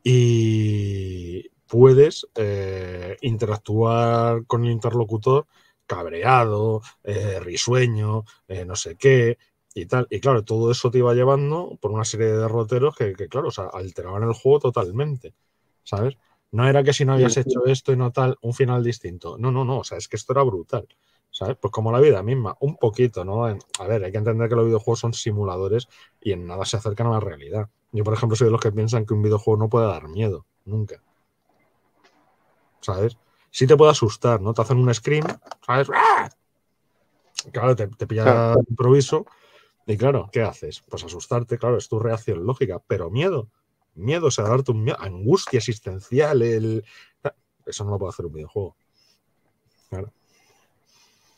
Y puedes eh, interactuar con el interlocutor cabreado, eh, risueño, eh, no sé qué, y tal. Y claro, todo eso te iba llevando por una serie de derroteros que, claro, o alteraban el juego totalmente, ¿sabes? No era que si no habías hecho esto y no tal, un final distinto. No, no, no, o sea, es que esto era brutal. ¿sabes? Pues como la vida misma, un poquito, ¿no? A ver, hay que entender que los videojuegos son simuladores y en nada se acercan a la realidad. Yo, por ejemplo, soy de los que piensan que un videojuego no puede dar miedo, nunca. ¿Sabes? Sí te puede asustar, ¿no? Te hacen un scream, ¿sabes? ¡Ah! Claro, te, te pilla improviso, y claro, ¿qué haces? Pues asustarte, claro, es tu reacción lógica, pero miedo. Miedo, o sea, darte un miedo, angustia existencial, Eso no lo puede hacer un videojuego. Claro.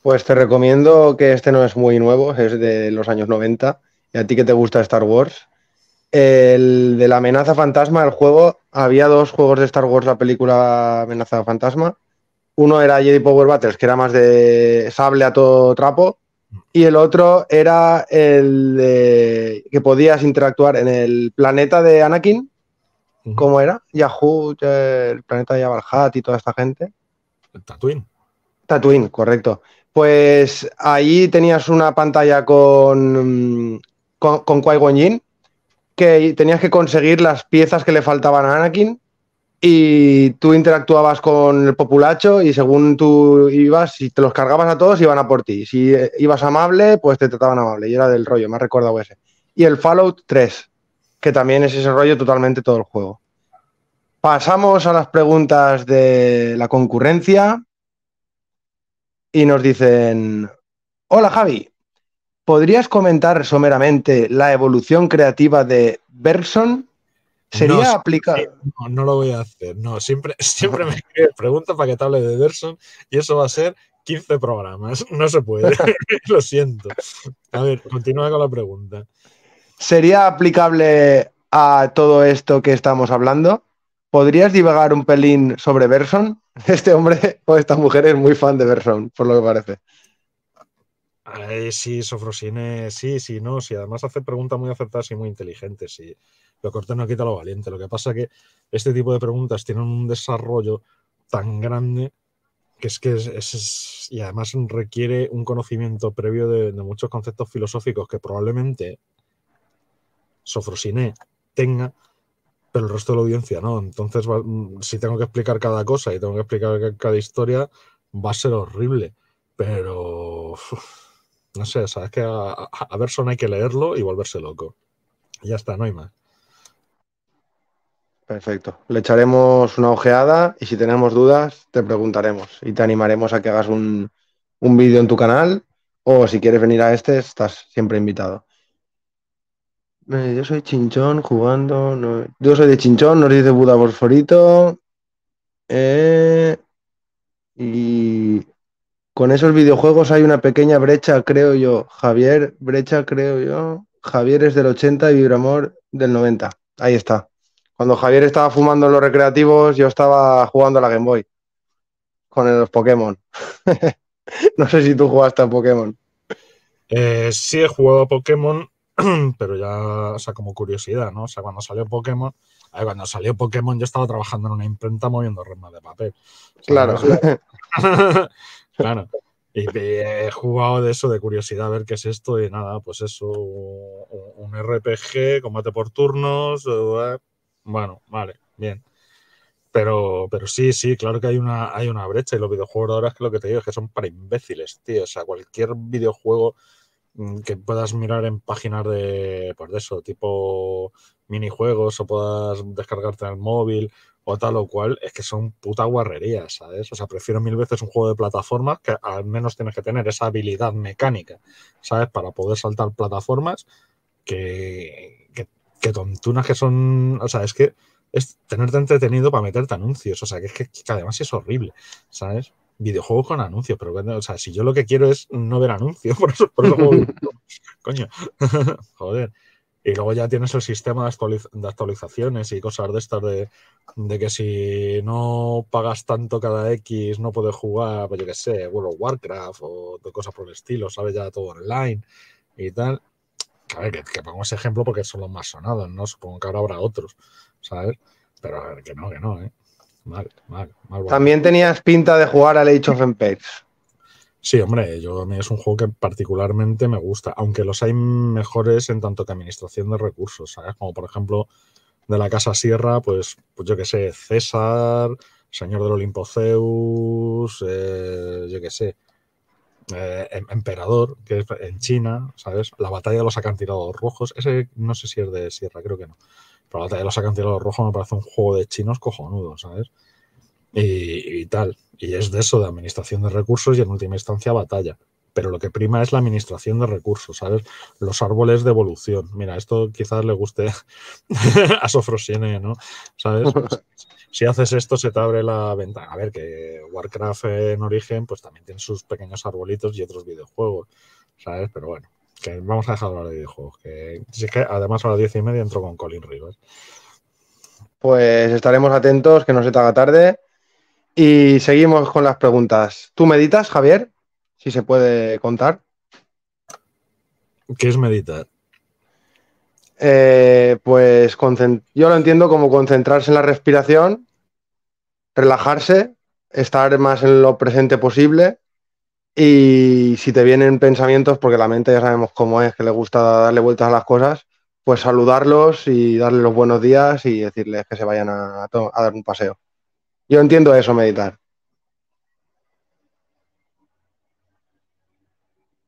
Pues te recomiendo que este no es muy nuevo, es de los años 90. Y a ti que te gusta Star Wars, el de la amenaza fantasma, el juego, había dos juegos de Star Wars, la película Amenaza fantasma. Uno era Jedi Power Battles, que era más de sable a todo trapo, y el otro era el de, que podías interactuar en el planeta de Anakin. ¿Cómo era? Yahoo, eh, el planeta de Jabal y toda esta gente. Tatooine. Tatooine, correcto. Pues ahí tenías una pantalla con, mm, con, con que tenías que conseguir las piezas que le faltaban a Anakin y tú interactuabas con el populacho y según tú ibas, si te los cargabas a todos, iban a por ti. Si eh, ibas amable, pues te trataban amable. Y era del rollo, me ha recordado ese. Y el Fallout 3, que también es ese rollo totalmente todo el juego. Pasamos a las preguntas de la concurrencia y nos dicen, hola Javi, ¿podrías comentar someramente la evolución creativa de Berson? Sería no, No, lo voy a hacer. No, siempre, siempre me pregunto para que te hable de Berson y eso va a ser 15 programas. No se puede. lo siento. A ver, continúa con la pregunta. ¿Sería aplicable a todo esto que estamos hablando? ¿Podrías divagar un pelín sobre Berson? Este hombre o esta mujer es muy fan de Berson, por lo que parece. Eh, sí, Sofrosine, sí, sí, no, sí. Además hace preguntas muy acertadas y muy inteligentes, sí. Lo corto no quita lo valiente. Lo que pasa es que este tipo de preguntas tienen un desarrollo tan grande que es que es, y además requiere un conocimiento previo de, muchos conceptos filosóficos que probablemente Sofrosiné tenga, pero el resto de la audiencia no. Entonces, mm, si tengo que explicar cada cosa y tengo que explicar cada historia, va a ser horrible. Pero, no sé, sabes que a, a, hay que leerlo y volverse loco. Ya está, no hay más. Perfecto. Le echaremos una ojeada y si tenemos dudas te preguntaremos y te animaremos a que hagas un, vídeo en tu canal o si quieres venir a este estás siempre invitado. Eh, yo soy Chinchón jugando. Yo soy de Chinchón, nos dice Buda Bosforito. Eh, y con esos videojuegos hay una pequeña brecha, creo yo. Javier, brecha, creo yo. Javier es del 80 y Vibramor del 90. Ahí está. Cuando Javier estaba fumando en los recreativos, yo estaba jugando a la Game Boy con los Pokémon. no sé si tú jugaste a Pokémon. Eh, sí, he jugado a Pokémon, pero ya, o sea, como curiosidad, ¿no? O sea, cuando salió Pokémon, cuando salió Pokémon yo estaba trabajando en una imprenta moviendo remas de papel. claro. claro. Y he jugado de eso, de curiosidad, a ver qué es esto, y nada, pues eso, un RPG, combate por turnos, bueno, vale, bien. Pero, pero sí, sí, claro que hay una, hay una brecha y los videojuegos de ahora es que lo que te digo es que son para imbéciles, tío. O sea, cualquier videojuego mm, que puedas mirar en páginas de, pues de eso, tipo minijuegos o puedas descargarte en el móvil o tal o cual, es que son puta guarrería, ¿sabes? O sea, prefiero mil veces un juego de plataformas que al menos tienes que tener esa habilidad mecánica, ¿sabes? Para poder saltar plataformas que, que tontunas que son. O sea, es que es tenerte entretenido para meterte anuncios. O sea, que es que, además es horrible, ¿sabes? Videojuegos con anuncios, pero o sea, si yo lo que quiero es no ver anuncios, por eso, juego, coño, joder. Y luego ya tienes el sistema de, de actualizaciones y cosas de estas de, de, que si no pagas tanto cada X no puedes jugar, pues yo qué sé, World of Warcraft o cosas por el estilo, ¿sabes? Ya todo online y tal a que, pongo ese ejemplo porque son los más sonados, ¿no? Supongo que ahora habrá otros, ¿sabes? Pero a ver, que no, que no, ¿eh? Mal, mal, mal. También tenías pinta de jugar a Age of Empires. Sí, hombre, yo a es un juego que particularmente me gusta, aunque los hay mejores en tanto que administración de recursos, ¿sabes? Como por ejemplo de la Casa Sierra, pues, pues yo qué sé, César, Señor del Olimpo Zeus, eh, yo qué sé, eh, em, emperador, que es en China, ¿sabes? La batalla de los acantilados rojos, ese no sé si es de Sierra, creo que no. Pero la batalla de los acantilados rojos me parece un juego de chinos cojonudo, ¿sabes? y, tal. Y es de eso, de administración de recursos y en última instancia batalla pero lo que prima es la administración de recursos, ¿sabes? Los árboles de evolución. Mira, esto quizás le guste a Sofrosiene, ¿no? ¿Sabes? si haces esto se te abre la ventana. A ver, que Warcraft en origen pues también tiene sus pequeños arbolitos y otros videojuegos, ¿sabes? Pero bueno, que vamos a dejarlo de videojuegos. Que, si es que además a las diez y media entro con Colin Rivers. Pues estaremos atentos, que no se te haga tarde. Y seguimos con las preguntas. ¿Tú meditas, Javier? si se puede contar. ¿Qué es meditar? Eh, pues yo lo entiendo como concentrarse en la respiración, relajarse, estar más en lo presente posible y si te vienen pensamientos, porque la mente ya sabemos cómo es, que le gusta darle vueltas a las cosas, pues saludarlos y darle los buenos días y decirles que se vayan a dar un paseo. Yo entiendo eso, meditar.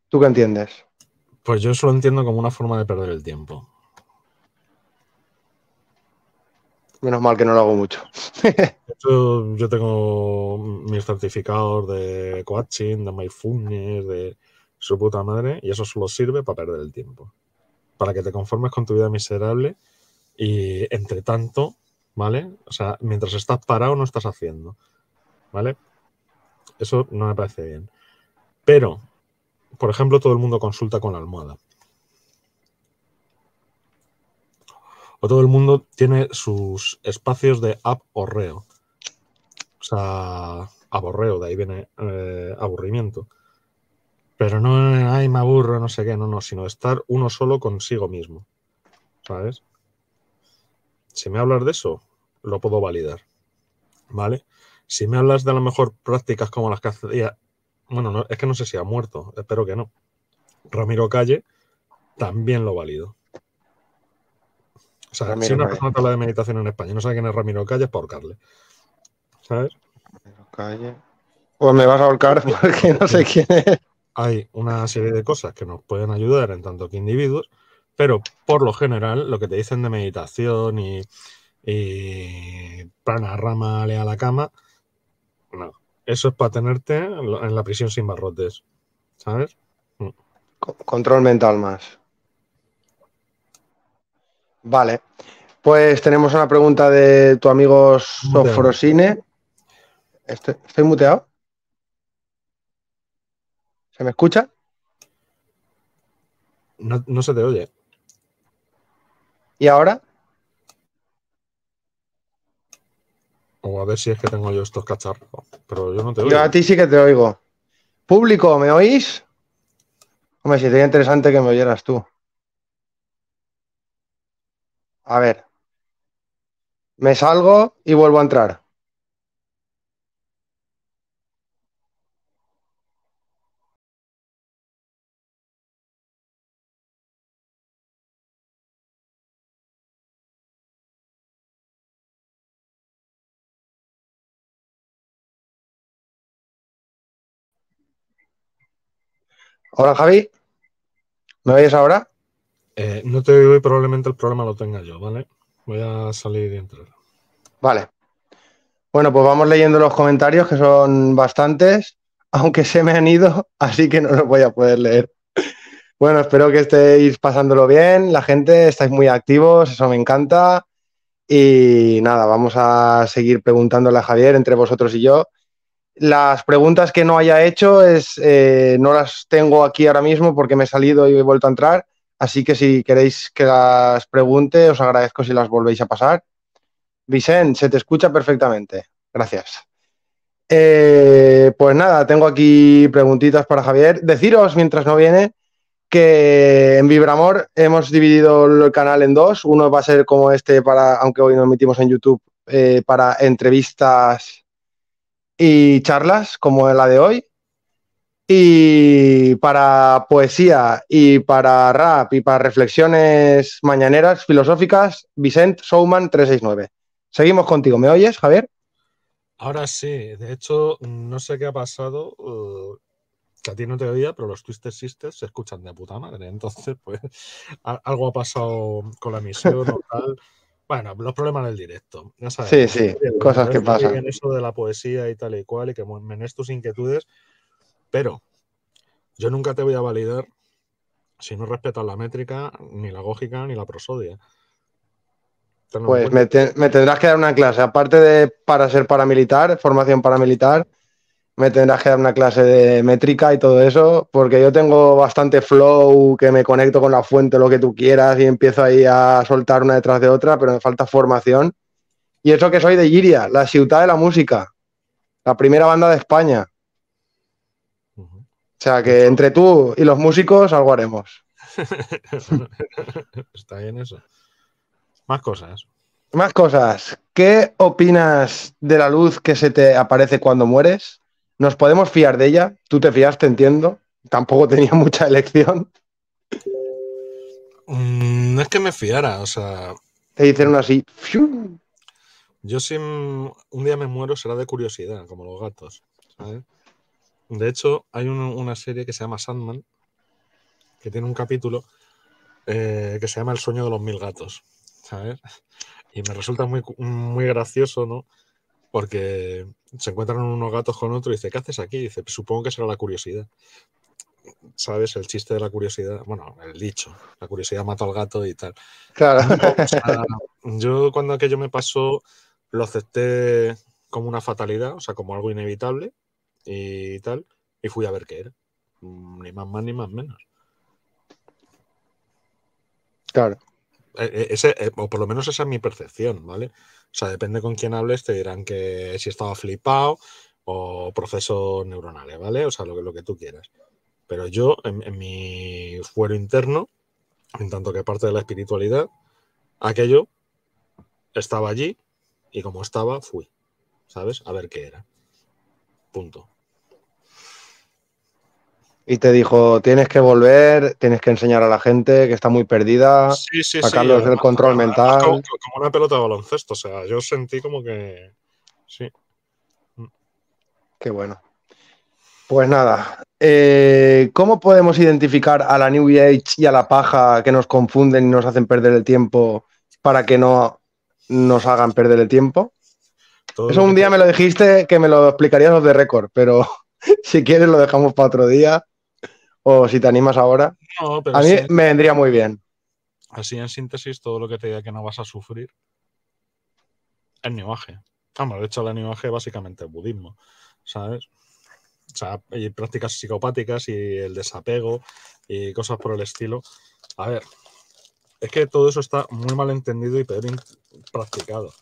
¿Tú qué entiendes? Pues yo eso lo entiendo como una forma de perder el tiempo. Menos mal que no lo hago mucho. yo, yo tengo mis certificados de coaching, de mindfulness, de su puta madre, y eso solo sirve para perder el tiempo. Para que te conformes con tu vida miserable y entre tanto, ¿vale? O sea, mientras estás parado no estás haciendo, ¿vale? Eso no me parece bien. Pero por ejemplo, todo el mundo consulta con la almohada. O todo el mundo tiene sus espacios de aborreo. O sea, aborreo, de ahí viene eh, aburrimiento. Pero no, hay me aburro, no sé qué, no, no, sino estar uno solo consigo mismo. ¿Sabes? Si me hablas de eso, lo puedo validar. ¿Vale? Si me hablas de a lo mejor prácticas como las que hacía bueno, es que no sé si ha muerto, espero que no. Ramiro Calle también lo valido. O sea, si una persona habla de meditación en España y no sabe quién es Ramiro Calle, es para ahorcarle. ¿Sabes? Ramiro Calle. Pues me vas a ahorcar porque no sé quién es. Hay una serie de cosas que nos pueden ayudar en tanto que individuos, pero por lo general lo que te dicen de meditación y, plana, rama, a la cama, no, eso es para tenerte en la prisión sin barrotes, ¿sabes? Mm. Control mental más. Vale. Pues tenemos una pregunta de tu amigo Sofrosine. Este, Estoy, muteado? ¿Se me escucha? No, no se te oye. ¿Y ahora? O a ver si es que tengo yo estos cacharros. Pero yo no te oigo. Yo a ti sí que te oigo. Público, ¿me oís? Hombre, si sería interesante que me oyeras tú. A ver. Me salgo y vuelvo a entrar. Hola Javi, ¿me oyes ahora? Eh, no te oigo y probablemente el problema lo tenga yo, ¿vale? Voy a salir y entrar. Vale. Bueno, pues vamos leyendo los comentarios, que son bastantes, aunque se me han ido, así que no los voy a poder leer. Bueno, espero que estéis pasándolo bien, la gente, estáis muy activos, eso me encanta. Y nada, vamos a seguir preguntándole a Javier entre vosotros y yo las preguntas que no haya hecho es, eh, no las tengo aquí ahora mismo porque me he salido y he vuelto a entrar, así que si queréis que las pregunte, os agradezco si las volvéis a pasar. Vicente, se te escucha perfectamente. Gracias. Eh, pues nada, tengo aquí preguntitas para Javier. Deciros, mientras no viene, que en Vibramor hemos dividido el canal en dos. Uno va a ser como este, para, aunque hoy nos metimos en YouTube, eh, para entrevistas y charlas como la de hoy. Y para poesía y para rap y para reflexiones mañaneras filosóficas, Vicent Souman 369. Seguimos contigo. ¿Me oyes, Javier? Ahora sí. De hecho, no sé qué ha pasado. Eh, que a ti no te oía, pero los Twister Sisters se escuchan de puta madre. Entonces, pues, algo ha pasado con la misión o tal. Bueno, los problemas del directo. Ya sí, sí, cosas que pasan. En eso de la poesía y tal y cual, y que menes tus inquietudes, pero yo nunca te voy a validar si no respetas la métrica, ni la gógica, ni la prosodia. Pues me, tendrás que dar una clase, aparte de para ser paramilitar, formación paramilitar, me tendrás que dar una clase de métrica y todo eso, porque yo tengo bastante flow, que me conecto con la fuente, lo que tú quieras, y empiezo ahí a soltar una detrás de otra, pero me falta formación. Y eso que soy de Giria, la ciudad de la música, la primera banda de España. O sea que entre tú y los músicos algo haremos. Está bien eso. Más cosas. Más cosas. ¿Qué opinas de la luz que se te aparece cuando mueres? Nos podemos fiar de ella. Tú te fiaste, entiendo. Tampoco tenía mucha elección. Mm, no es que me fiara, o sea. Te dicen así. Yo si mm, un día me muero será de curiosidad, como los gatos. De hecho, hay una serie que se llama Sandman, que tiene un capítulo eh, que se llama El sueño de los mil gatos. ¿sabes? Y me resulta muy, muy gracioso, ¿no? porque se encuentran unos gatos con otro y dice, ¿qué haces aquí? Y dice, supongo que será la curiosidad. ¿Sabes? El chiste de la curiosidad, bueno, el dicho, la curiosidad mata al gato y tal. Claro. yo cuando aquello me pasó, lo acepté como una fatalidad, o sea, como algo inevitable y tal, y fui a ver qué era. Mm, ni más más ni más menos. Claro. Eh, eh, eh, o por lo menos esa es mi percepción, ¿vale? O sea, depende con quién hables, te dirán que si estaba flipado o procesos neuronales, ¿vale? O sea, lo que, lo que tú quieras. Pero yo, en mi fuero interno, en tanto que parte de la espiritualidad, aquello estaba allí y como estaba, fui. ¿Sabes? A ver qué era. Punto. Y te dijo, tienes que volver, tienes que enseñar a la gente que está muy perdida, sacarlos del control mental. Como, una pelota de baloncesto, o sea, yo sentí como que... Sí. Mm. Qué bueno. Pues nada, eh, ¿cómo podemos identificar a la New Age y a la paja que nos confunden y nos hacen perder el tiempo para que no nos hagan perder el tiempo? Eso un día me lo dijiste que me lo explicarías de récord, pero si quieres lo dejamos para otro día o si te animas ahora. a mí me vendría muy bien. Así en síntesis, todo lo que te diga que no vas a sufrir El niuaje. Vamos, de hecho, el niuaje básicamente el budismo, ¿sabes? O sea, y prácticas psicopáticas y el desapego y cosas por el estilo. A ver, es que todo eso está muy mal entendido y peor practicado,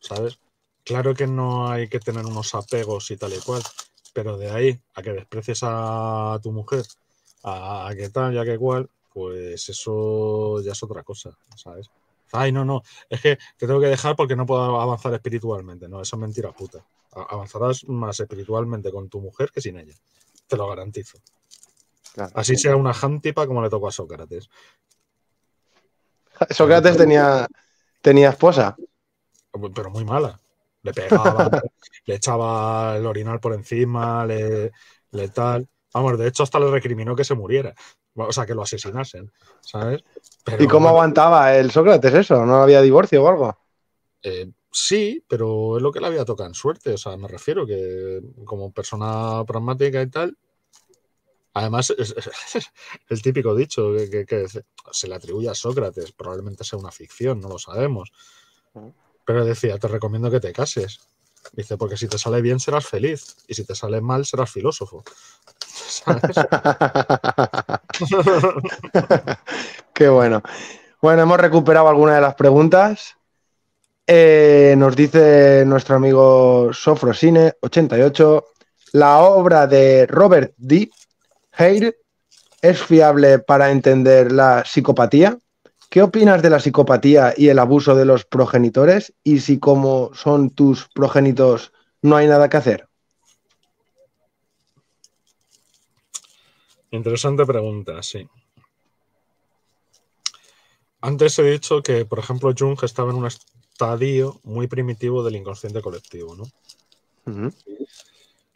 ¿sabes? Claro que no hay que tener unos apegos y tal y cual, pero de ahí a que desprecies a tu mujer a, qué tal ya qué cual, pues eso ya es otra cosa, ¿sabes? Ay, no, no, es que te tengo que dejar porque no puedo avanzar espiritualmente, no, eso es mentira puta. Avanzarás más espiritualmente con tu mujer que sin ella, te lo garantizo. Así sea una jantipa como le tocó a Sócrates. Sócrates tenía, tenía esposa. Pero muy mala. Le pegaba, le echaba el orinal por encima, le, le tal. Vamos, de hecho, hasta le recriminó que se muriera. O sea, que lo asesinasen, ¿sabes? ¿Y cómo aguantaba el Sócrates eso? ¿No había divorcio o algo? Eh, sí, pero es lo que le había tocado en suerte. O sea, me refiero que como persona pragmática y tal. Además, es, el típico dicho que, que, se le atribuye a Sócrates, probablemente sea una ficción, no lo sabemos. Pero decía, te recomiendo que te cases. Dice, porque si te sale bien serás feliz y si te sale mal serás filósofo. Qué bueno. Bueno, hemos recuperado algunas de las preguntas. Eh, nos dice nuestro amigo Sofrosine88, la obra de Robert D. Heir es fiable para entender la psicopatía. ¿Qué opinas de la psicopatía y el abuso de los progenitores? Y si como son tus progenitores, no hay nada que hacer. Interesante pregunta, sí. Antes he dicho que, por ejemplo, Jung estaba en un estadio muy primitivo del inconsciente colectivo, ¿no?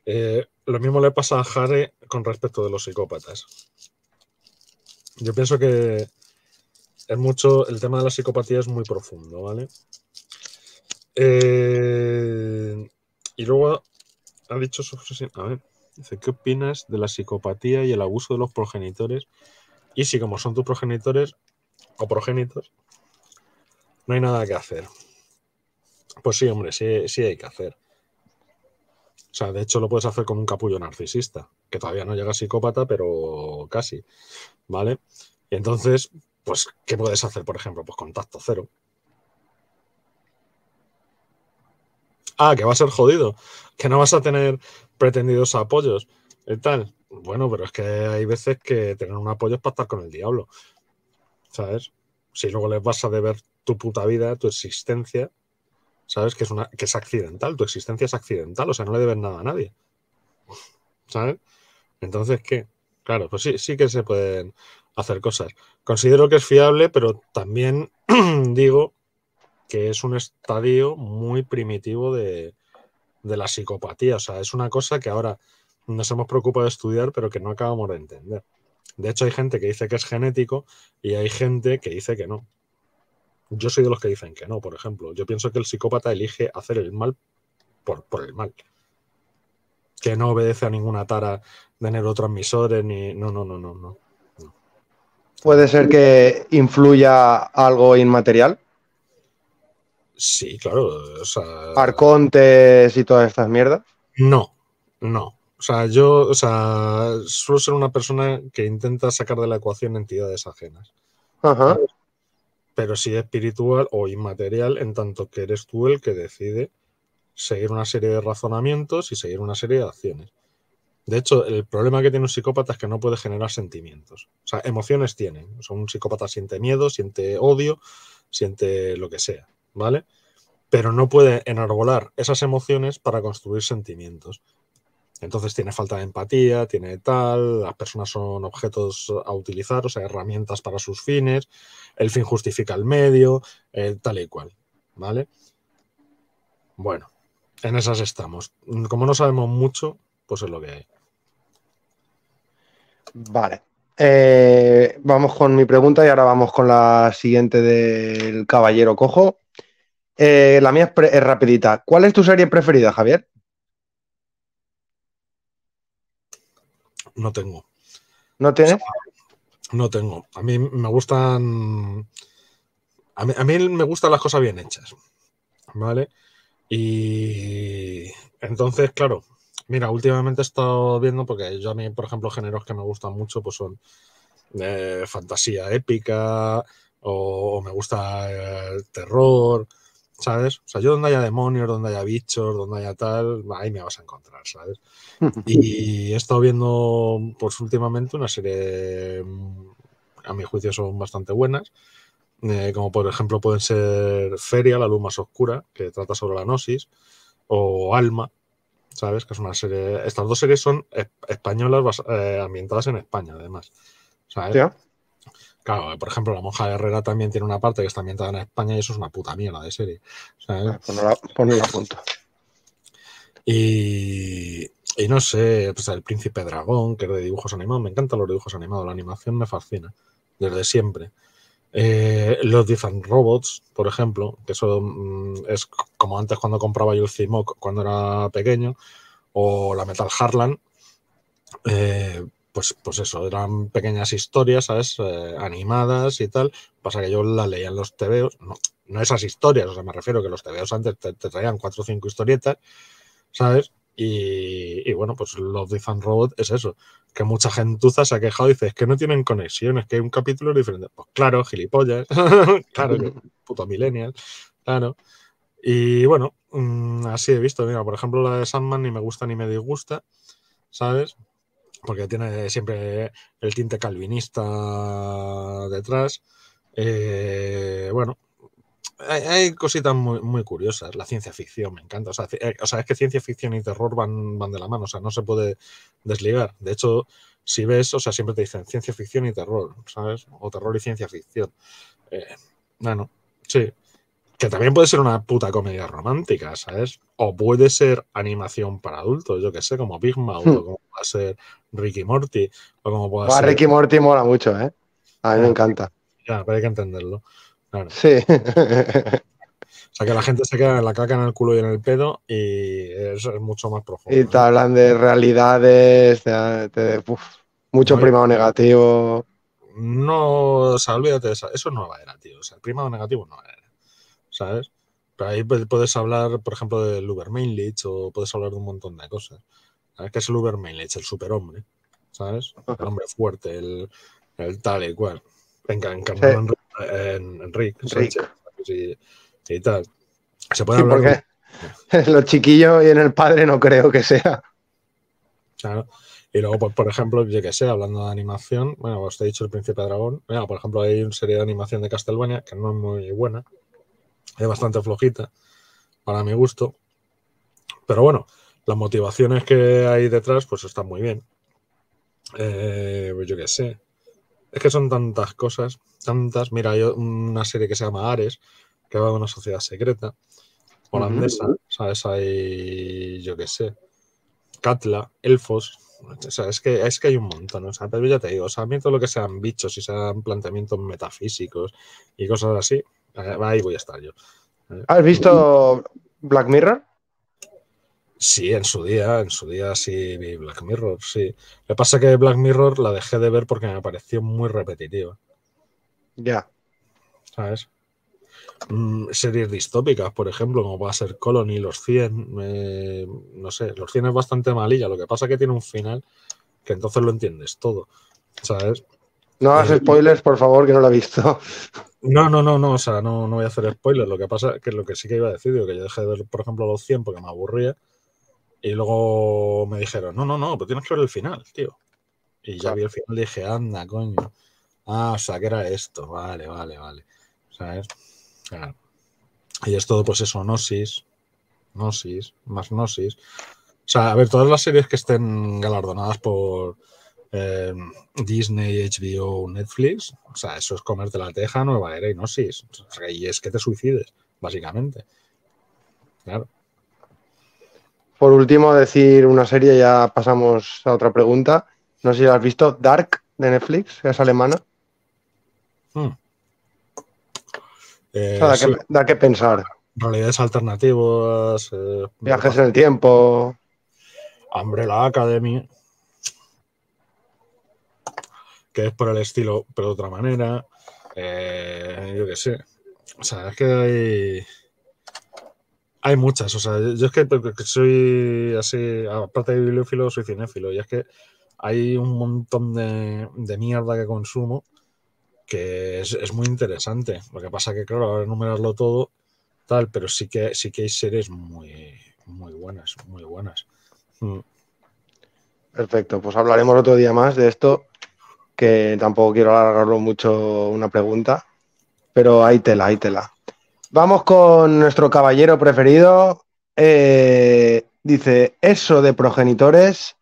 Eh, lo mismo le pasa a Hare con respecto de los psicópatas. Yo pienso que es mucho. El tema de la psicopatía es muy profundo, ¿vale? Eh, y luego ha dicho A ver. Dice, ¿qué opinas de la psicopatía y el abuso de los progenitores? Y si como son tus progenitores o progénitos, no hay nada que hacer. Pues sí, hombre, sí, hay que hacer. O sea, de hecho lo puedes hacer con un capullo narcisista, que todavía no llega a psicópata, pero casi. ¿Vale? Y entonces, pues, ¿qué puedes hacer, por ejemplo? Pues contacto cero. Ah, que va a ser jodido. Que no vas a tener pretendidos apoyos y eh, tal. Bueno, pero es que hay veces que tener un apoyo es para estar con el diablo. ¿Sabes? Si luego les vas a deber tu puta vida, tu existencia, ¿sabes? Que es, una, que es accidental, tu existencia es accidental, o sea, no le debes nada a nadie. ¿Sabes? Entonces, ¿qué? Claro, pues sí, sí que se pueden hacer cosas. Considero que es fiable, pero también digo que es un estadio muy primitivo de, de la psicopatía. O sea, es una cosa que ahora nos hemos preocupado de estudiar, pero que no acabamos de entender. De hecho, hay gente que dice que es genético y hay gente que dice que no. Yo soy de los que dicen que no, por ejemplo. Yo pienso que el psicópata elige hacer el mal por, el mal. Que no obedece a ninguna tara de neurotransmisores ni. No, no, no, no, no. no. ¿Puede ser que influya algo inmaterial? Sí, claro. O ¿Arcontes y todas estas mierdas? No, no. O sea, yo o sea, suelo ser una persona que intenta sacar de la ecuación entidades ajenas. Ajá. Pero sí espiritual o inmaterial, en tanto que eres tú el que decide seguir una serie de razonamientos y seguir una serie de acciones. De hecho, el problema que tiene un psicópata es que no puede generar sentimientos. O sea, emociones tienen. un psicópata siente miedo, siente odio, siente lo que sea. ¿vale? Pero no puede enarbolar esas emociones para construir sentimientos. Entonces tiene falta de empatía, tiene tal, las personas son objetos a utilizar, o sea, herramientas para sus fines, el fin justifica el medio, eh, tal y cual, ¿vale? Bueno, en esas estamos. Como no sabemos mucho, pues es lo que hay. Vale. Eh, vamos con mi pregunta y ahora vamos con la siguiente del caballero cojo. Eh, la mía es, rapidita. ¿Cuál es tu serie preferida, Javier? No tengo. ¿No tienes? no tengo. A mí me gustan. A mí, me gustan las cosas bien hechas. ¿Vale? Y entonces, claro, mira, últimamente he estado viendo, porque yo a mí, por ejemplo, géneros que me gustan mucho, pues son eh, fantasía épica, o, o me gusta el eh, terror, ¿sabes? O sea, yo donde haya demonios, donde haya bichos, donde haya tal, ahí me vas a encontrar, ¿sabes? Y he estado viendo, pues últimamente, una serie, mm, a mi juicio son bastante buenas, eh, como por ejemplo pueden ser Feria, la luz más oscura, que trata sobre la gnosis, o Alma, ¿sabes? Que es una serie, estas dos series son españolas eh, ambientadas en España, además. ¿Sabes? Claro, por ejemplo, La Monja de Herrera también tiene una parte que está ambientada en España y eso es una puta mierda de serie. ¿sabes? Pues la pues Y, no sé, El Príncipe Dragón, que es de dibujos animados, me encantan los dibujos animados, la animación me fascina, desde siempre. Eh, los Different Robots, por ejemplo, que eso mm, es como antes cuando compraba yo el Mock cuando era pequeño, o la Metal Harlan. Eh, pues, pues eso, eran pequeñas historias, ¿sabes? Eh, animadas y tal. Pasa que yo las leía en los tebeos, no, no esas historias, o sea, me refiero que los tebeos antes te, traían cuatro o cinco historietas, ¿sabes? Y, bueno, pues Love, The fan Robot es eso, que mucha gentuza se ha quejado y dice, es que no tienen conexiones, que hay un capítulo diferente. Pues claro, gilipollas, claro, puto millennial, claro. Y bueno, mm, así he visto, mira, por ejemplo la de Sandman ni me gusta ni me disgusta, ¿sabes? porque tiene siempre el tinte calvinista detrás. Eh, bueno, hay, cositas muy, curiosas. La ciencia ficción, me encanta. Eh, o sea, es que ciencia ficción y terror van, van de la mano, o sea, no se puede desligar. De hecho, si ves, o sea, siempre te dicen ciencia ficción y terror, ¿sabes? O terror y ciencia ficción. Eh, bueno, sí, que también puede ser una puta comedia romántica, ¿sabes? O puede ser animación para adultos, yo que sé, como Big Mouth, hmm. o como puede ser Ricky Morty, o como puede ser. Ricky Morty mola mucho, ¿eh? A mí me ah, encanta. Ya, pero hay que entenderlo. Claro. Sí. O sea, que la gente se queda en la caca, en el culo y en el pedo y es, mucho más profundo. Y te hablan de realidades, de, mucho primado negativo. No, o sea, olvídate de eso. Eso es nueva era, tío. O sea, el primado negativo no era. ¿sabes? Pero ahí pues, puedes hablar, por ejemplo, del Uber Mainlich o puedes hablar de un montón de cosas. ¿Sabes? ¿Qué es el Uber Mainlich? El superhombre, ¿sabes? El hombre fuerte, el, tal y cual. Encarnado en, en, Rick, Sánchez, Y, tal. Se puede hablar. Porque los chiquillos y en el padre no creo que sea. Y luego, pues, por ejemplo, yo que sé, hablando de animación, bueno, os he dicho el Príncipe Dragón. por ejemplo, hay una serie de animación de Castlevania que no es muy buena, es bastante flojita para mi gusto. Pero bueno, las motivaciones que hay detrás pues están muy bien. Eh, yo qué sé. Es que son tantas cosas, tantas. Mira, hay una serie que se llama Ares, que va de una sociedad secreta holandesa, ¿sabes? Hay, yo qué sé, Catla, elfos. es que, es que hay un montón, pero ya te digo, o lo que sean bichos y sean planteamientos metafísicos y cosas así, eh, ahí voy a estar yo. Eh, ¿Has visto Black Mirror? Sí, en su día, en su día sí vi Black Mirror, sí. Lo pasa que Black Mirror la dejé de ver porque me pareció muy repetitiva. Ya. ¿Sabes? Mm, series distópicas, por ejemplo, como va a ser Colony, Los 100, no sé, Los 100 es bastante malilla, lo que pasa es que tiene un final que entonces lo entiendes todo, ¿sabes? No hagas eh, spoilers, por favor, que no lo he visto. No, no, no, no, o sea, no, voy a hacer spoilers. Lo que pasa es que lo que sí que iba a decir, que yo dejé de ver, por ejemplo, los 100 porque me aburría. Y luego me dijeron, no, no, no, pero tienes que ver el final, tío. Y ya vi el final y dije, anda, coño. Ah, o sea, que era esto. Vale, vale, vale. ¿Sabes? Claro. Y es todo, pues eso, Gnosis, Gnosis, más Gnosis. O sea, a ver, todas las series que estén galardonadas por, Em, Disney, HBO, Netflix, o sea, eso es comerte la teja nueva era y y es que te suicides, básicamente. Claro. Por último, decir una serie, ya pasamos a otra pregunta. No sé si has visto, Dark de Netflix, es alemana. Hmm. Eh, da, que, pensar. Realidades alternativas. Eh, Viajes en el tiempo. hambre la Academy que es por el estilo, pero de otra manera. Eh, yo qué sé. O sea, es que hay. Hay muchas. O sea, yo es que soy así, aparte de bibliófilo, soy cinéfilo. Y es que hay un montón de, mierda que consumo que es, muy interesante. Lo que pasa que, claro, ahora enumerarlo todo, tal, pero sí que sí que hay series muy, muy buenas, muy buenas. Mm. Perfecto, pues hablaremos otro día más de esto que tampoco quiero alargarlo mucho una pregunta, pero ahí tela, ahí tela. Vamos con nuestro caballero preferido. Eh, dice, eso de progenitores,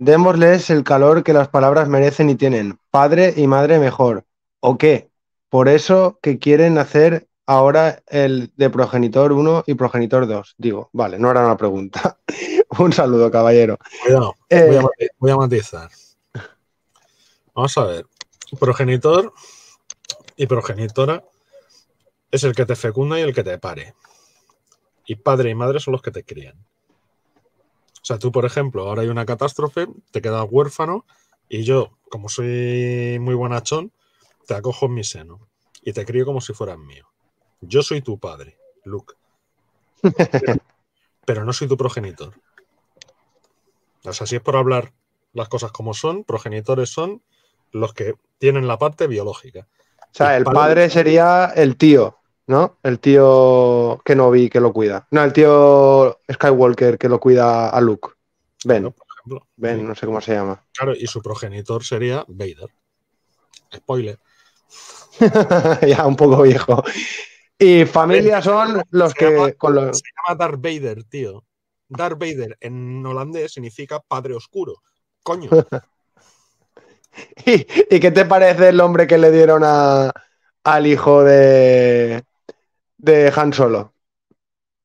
démosles el calor que las palabras merecen y tienen. Padre y madre mejor. ¿O qué? Por eso que quieren hacer ahora el de progenitor 1 y progenitor 2. Digo, vale, no era una pregunta. Un saludo, caballero. Cuidado, voy a eh, matizar. Vamos a ver. Progenitor y progenitora es el que te fecunda y el que te pare. Y padre y madre son los que te crían. O sea, tú, por ejemplo, ahora hay una catástrofe, te quedas huérfano y yo, como soy muy buenachón, te acojo en mi seno y te crío como si fueras mío. Yo soy tu padre, Luke. pero no soy tu progenitor. O sea, si es por hablar las cosas como son, progenitores son los que tienen la parte biológica. O sea, el, padre, sería el tío, ¿no? El tío que no vi que lo cuida. No, el tío Skywalker que lo cuida a Luke. Ben. Bueno, por ejemplo. Ben, no sé cómo se llama. Claro, y su progenitor sería Vader. Spoiler. ya, un poco viejo. Y familia son los que. con Se llama Darth Vader, tío. Darth Vader en holandés significa padre oscuro. Coño. ¿Y, qué te parece el nombre que le dieron a, al hijo de, de Han Solo?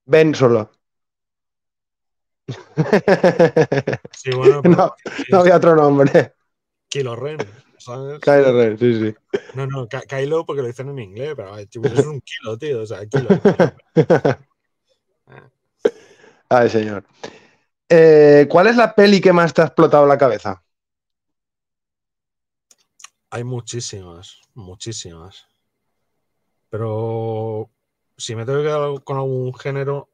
Ben Solo. no, había otro nombre. Kylo Ren, ¿sabes? Kylo Ren, sí, sí. No, no, Kylo porque lo dicen en inglés, pero es un kilo, tío, o sea, kilo. Ay, señor. Eh, ¿Cuál es la peli que más te ha explotado la cabeza? Hay muchísimas, muchísimas. Pero si me tengo que quedar con algún género,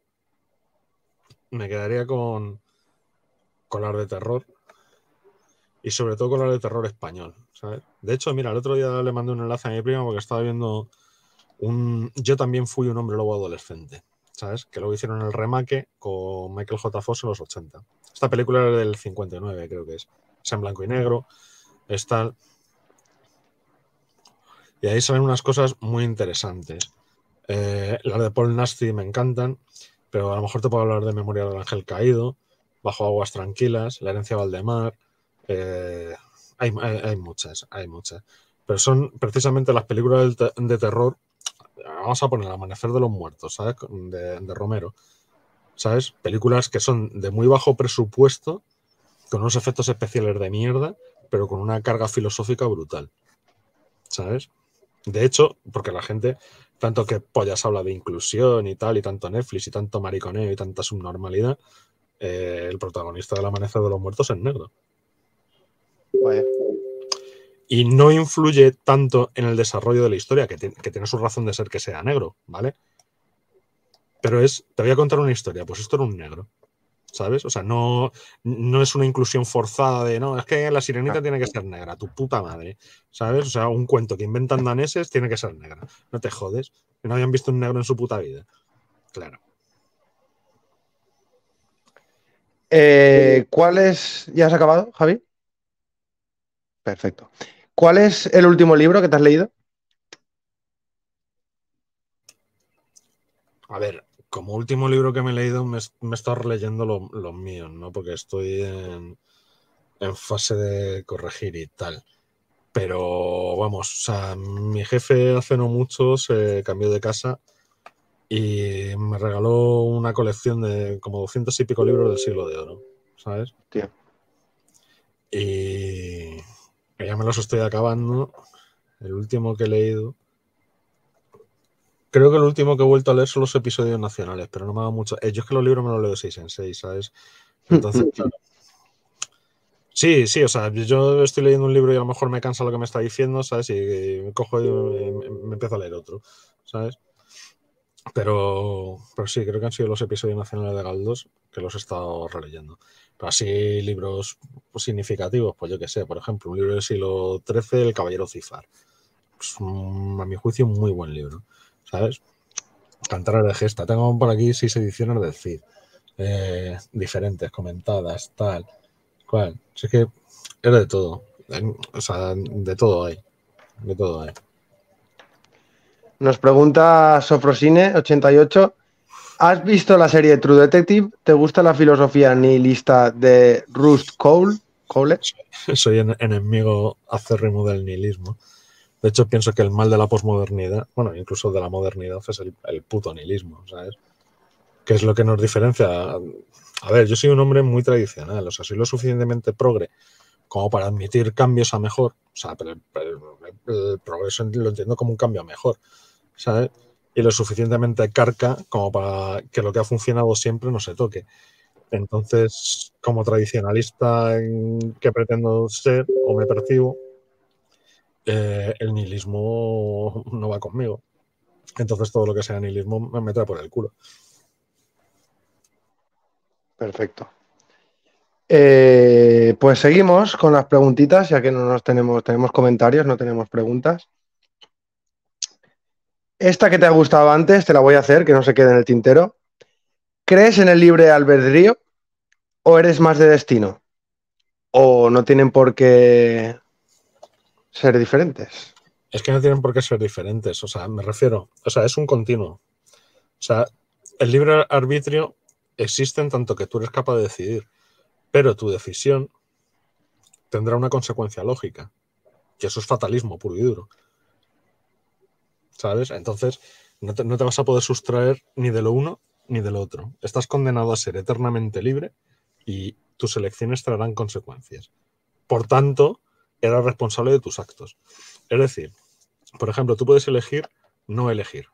me quedaría con, con de terror. Y sobre todo con de terror español. ¿sabes? De hecho, mira, el otro día le mandé un enlace a mi prima porque estaba viendo un. Yo también fui un hombre lobo adolescente. ¿Sabes? Que luego hicieron el remake con Michael J. Fox en los 80. Esta película era del 59, creo que es. Es en blanco y negro. Está y ahí salen unas cosas muy interesantes. Eh, las de Paul Nasty me encantan, pero a lo mejor te puedo hablar de Memoria del Ángel Caído, Bajo Aguas Tranquilas, La Herencia Valdemar. Eh, hay, muchas, hay muchas. Pero son precisamente las películas de, terror. Vamos a poner el Amanecer de los Muertos, ¿sabes? de Romero. ¿Sabes? Películas que son de muy bajo presupuesto, con unos efectos especiales de mierda, pero con una carga filosófica brutal. ¿Sabes? De hecho, porque la gente, tanto que pollas habla de inclusión y tal, y tanto Netflix, y tanto mariconeo, y tanta subnormalidad, eh, el protagonista del Amanecer de los Muertos es negro. Pues, y no influye tanto en el desarrollo de la historia, que, que tiene su razón de ser que sea negro, ¿vale? Pero es, te voy a contar una historia, pues esto era un negro. ¿sabes? O sea, no, es una inclusión forzada de, no, es que la sirenita tiene que ser negra, tu puta madre, ¿sabes? O sea, un cuento que inventan daneses tiene que ser negra, no te jodes, que no habían visto un negro en su puta vida, claro. Eh, ¿Cuál es, ya has acabado, Javi? Perfecto. ¿Cuál es el último libro que te has leído? A ver, como último libro que me he leído, me, he estado releyendo los míos, ¿no? Porque estoy en, fase de corregir y tal. Pero vamos, mi jefe hace no mucho se cambió de casa y me regaló una colección de como 200 y pico libros del siglo de oro, ¿sabes? Tío. Y ya me los estoy acabando. El último que he leído Creo que el último que he vuelto a leer son los episodios nacionales, pero no me dado mucho. Eh, yo es que los libros me los leo seis en seis, ¿sabes? Mm, Entonces, mm, claro. Mm. Sí, sí, o sea, yo estoy leyendo un libro y a lo mejor me cansa lo que me está diciendo, ¿sabes? Y, me cojo y me, empiezo a leer otro, ¿sabes? Pero, pero sí, creo que han sido los episodios nacionales de Galdos que los he estado releyendo. Pero así libros significativos, pues yo que sé, por ejemplo, un libro del siglo XIII, El Caballero Cifar. a mi juicio un muy buen libro. ¿sabes? Cantar de gesta. Tengo por aquí seis ediciones del Cid. Eh, diferentes, comentadas, tal, cual. Es que era de todo. O sea, de todo hay. De todo hay. Nos pregunta Sofrosine88. ¿Has visto la serie True Detective? ¿Te gusta la filosofía nihilista de Ruth Cole? Cole? Soy, enemigo acérrimo del nihilismo. De hecho, pienso que el mal de la posmodernidad, bueno, incluso de la modernidad, es el, el puto nihilismo, ¿sabes? Que es lo que nos diferencia. A ver, yo soy un hombre muy tradicional, o sea, soy lo suficientemente progre como para admitir cambios a mejor. O sea, pero el, progreso lo entiendo como un cambio a mejor, ¿sabes? Y lo suficientemente carca como para que lo que ha funcionado siempre no se toque. Entonces, como tradicionalista que pretendo ser o me percibo, eh, el nihilismo no va conmigo. Entonces todo lo que sea nihilismo me trae por el culo. Perfecto. Eh, pues seguimos con las preguntitas, ya que no nos tenemos, tenemos comentarios, no tenemos preguntas. Esta que te ha gustado antes, te la voy a hacer, que no se quede en el tintero. ¿Crees en el libre albedrío o eres más de destino? ¿O no tienen por qué ser diferentes. Es que no tienen por qué ser diferentes, o sea, me refiero, o sea, es un continuo. O sea, el libre arbitrio existe en tanto que tú eres capaz de decidir, pero tu decisión tendrá una consecuencia lógica, que eso es fatalismo puro y duro. ¿Sabes? Entonces, no te, vas a poder sustraer ni de lo uno ni del otro. Estás condenado a ser eternamente libre y tus elecciones traerán consecuencias. Por tanto, era responsable de tus actos. Es decir, por ejemplo, tú puedes elegir no elegir.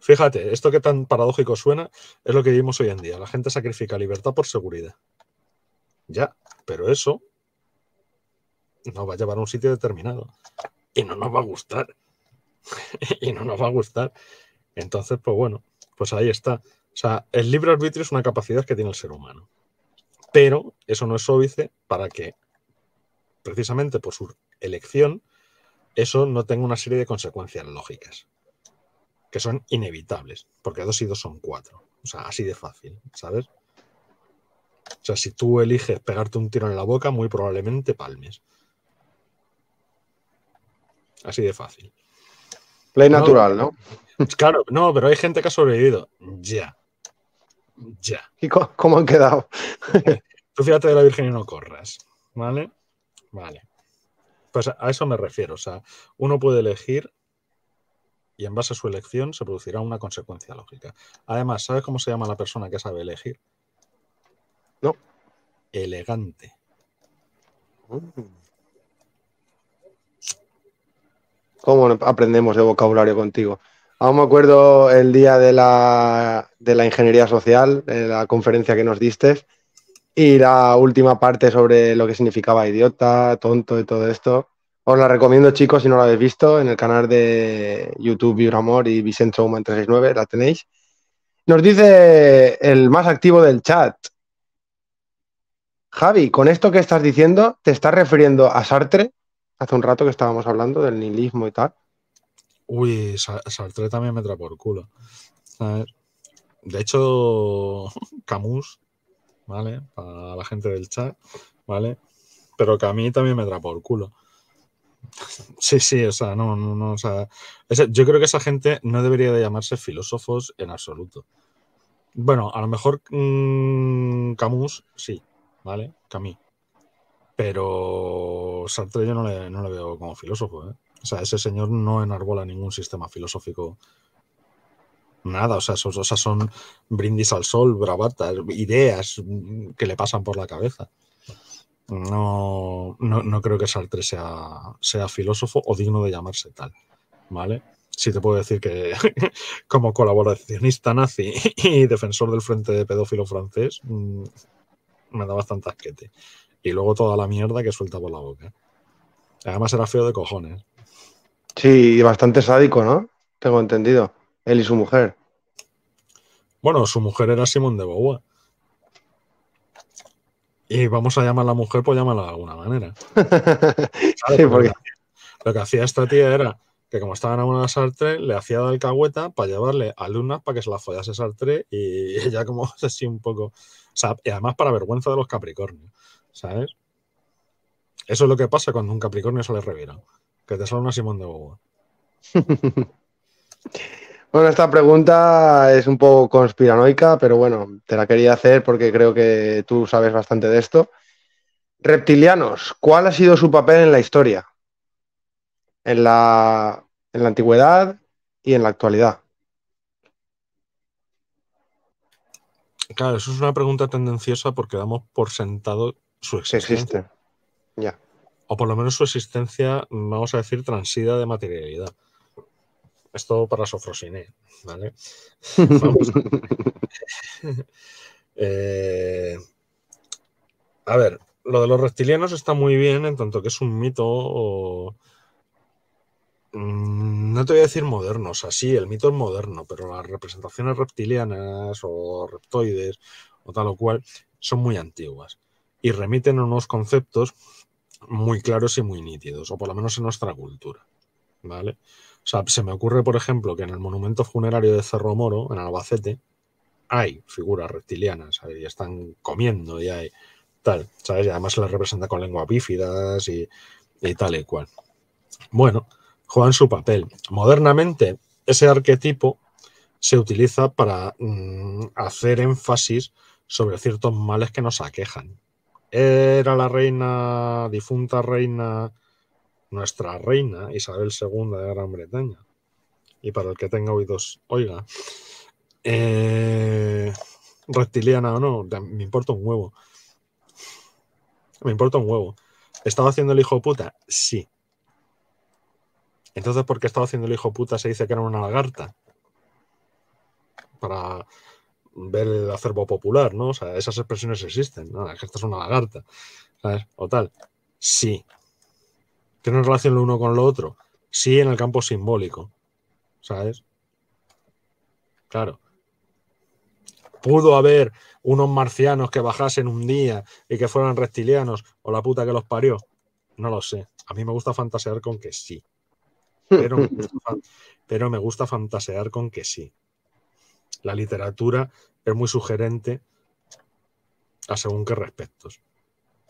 Fíjate, esto que tan paradójico suena es lo que vivimos hoy en día. La gente sacrifica libertad por seguridad. Ya, pero eso nos va a llevar a un sitio determinado. Y no nos va a gustar. y no nos va a gustar. Entonces, pues bueno, pues ahí está. O sea, el libre arbitrio es una capacidad que tiene el ser humano pero eso no es óbice para que, precisamente por su elección, eso no tenga una serie de consecuencias lógicas, que son inevitables, porque dos y dos son cuatro. O sea, así de fácil, ¿sabes? O sea, si tú eliges pegarte un tiro en la boca, muy probablemente palmes. Así de fácil. Ley natural, ¿no? Claro, no, pero hay gente que ha sobrevivido. Ya, ya. ¿Y cómo han quedado? Tú fíjate de la Virgen y no corras, ¿vale? Vale. Pues a eso me refiero. O sea, uno puede elegir y en base a su elección se producirá una consecuencia lógica. Además, ¿sabes cómo se llama la persona que sabe elegir? No. Elegante. ¿Cómo aprendemos de vocabulario contigo? Aún me acuerdo el día de la, ingeniería social, de la conferencia que nos diste, y la última parte sobre lo que significaba idiota, tonto y todo esto. Os la recomiendo, chicos, si no la habéis visto, en el canal de YouTube amor y Vicente Human 369, la tenéis. Nos dice el más activo del chat. Javi, con esto que estás diciendo, ¿te estás refiriendo a Sartre? Hace un rato que estábamos hablando del nihilismo y tal. Uy, Sartre también me trae por culo. De hecho, Camus, ¿vale? Para la gente del chat, ¿vale? Pero que a mí también me trae por culo. Sí, sí, o sea, no, no, o sea, yo creo que esa gente no debería de llamarse filósofos en absoluto. Bueno, a lo mejor mm, Camus sí, ¿vale? Camus. Pero Sartre yo no le, no le veo como filósofo, ¿eh? O sea, ese señor no enarbola ningún sistema filosófico. Nada, o sea, son, son brindis al sol, bravatas, ideas que le pasan por la cabeza. No, no, creo que Sartre sea, sea filósofo o digno de llamarse tal. ¿Vale? Si te puedo decir que como colaboracionista nazi y defensor del frente de pedófilo francés, mm, me da bastante asquete. Y luego toda la mierda que suelta por la boca. Además era feo de cojones. Sí, bastante sádico, ¿no? Tengo entendido. Él y su mujer. Bueno, su mujer era Simón de Beauvoir. Y vamos a llamar la mujer, pues llámala de alguna manera. porque... Lo que hacía esta tía era que como estaba enamorada de Sartre, le hacía de alcahueta para llevarle a Luna para que se la follase Sartre y ella como así un poco... O y además para vergüenza de los Capricornios, ¿sabes? Eso es lo que pasa cuando un Capricornio sale revirado que te una Simón de Bogotá. bueno, esta pregunta es un poco conspiranoica, pero bueno, te la quería hacer porque creo que tú sabes bastante de esto. Reptilianos, ¿cuál ha sido su papel en la historia? En la, en la antigüedad y en la actualidad. Claro, eso es una pregunta tendenciosa porque damos por sentado su existencia. Existe. Ya o por lo menos su existencia, vamos a decir, transida de materialidad. Esto para sofrosine, ¿vale? Eh, a... ver, lo de los reptilianos está muy bien en tanto que es un mito, mm, no te voy a decir moderno, así el mito es moderno, pero las representaciones reptilianas o reptoides o tal o cual son muy antiguas y remiten a unos conceptos muy claros y muy nítidos, o por lo menos en nuestra cultura. ¿Vale? O sea, se me ocurre, por ejemplo, que en el monumento funerario de Cerro Moro, en Albacete, hay figuras reptilianas, y están comiendo y hay tal, ¿sabes? Y además se las representa con lengua bífidas y, tal y cual. Bueno, juegan su papel. Modernamente, ese arquetipo se utiliza para mm, hacer énfasis sobre ciertos males que nos aquejan. Era la reina, difunta reina, nuestra reina Isabel II de Gran Bretaña. Y para el que tenga oídos, oiga. Eh, reptiliana o no, me importa un huevo. Me importa un huevo. ¿Estaba haciendo el hijo puta? Sí. Entonces, ¿por qué estaba haciendo el hijo puta se dice que era una lagarta? Para ver el acervo popular, ¿no? O sea, esas expresiones existen, ¿no? que esta es una lagarta, ¿sabes? O tal. Sí. ¿Tienen relación lo uno con lo otro? Sí, en el campo simbólico, ¿sabes? Claro. Pudo haber unos marcianos que bajasen un día y que fueran reptilianos o la puta que los parió. No lo sé. A mí me gusta fantasear con que sí. pero me gusta fantasear con que sí la literatura es muy sugerente a según qué respectos.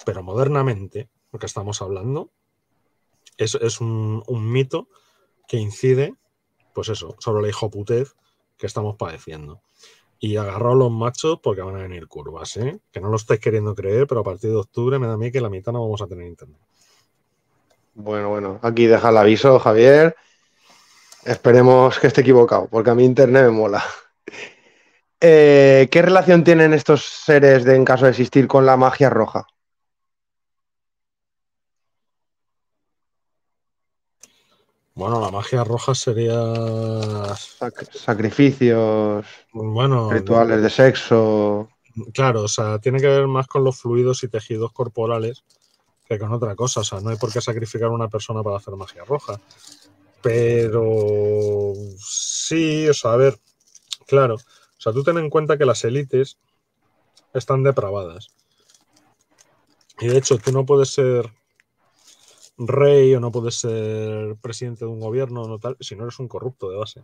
Pero modernamente, lo que estamos hablando, es, es un, mito que incide, pues eso, sobre la hijoputez que estamos padeciendo. Y agarró los machos porque van a venir curvas, ¿eh? Que no lo estáis queriendo creer, pero a partir de octubre me da a mí que la mitad no vamos a tener internet. Bueno, bueno, aquí deja el aviso, Javier. Esperemos que esté equivocado, porque a mí internet me mola. Eh, ¿Qué relación tienen estos seres, de, en caso de existir, con la magia roja? Bueno, la magia roja sería. sacrificios. Bueno. Rituales de sexo. Claro, o sea, tiene que ver más con los fluidos y tejidos corporales que con otra cosa. O sea, no hay por qué sacrificar a una persona para hacer magia roja. Pero. Sí, o sea, a ver. Claro. O sea, tú ten en cuenta que las élites están depravadas. Y de hecho, tú no puedes ser rey o no puedes ser presidente de un gobierno no tal, si no eres un corrupto de base.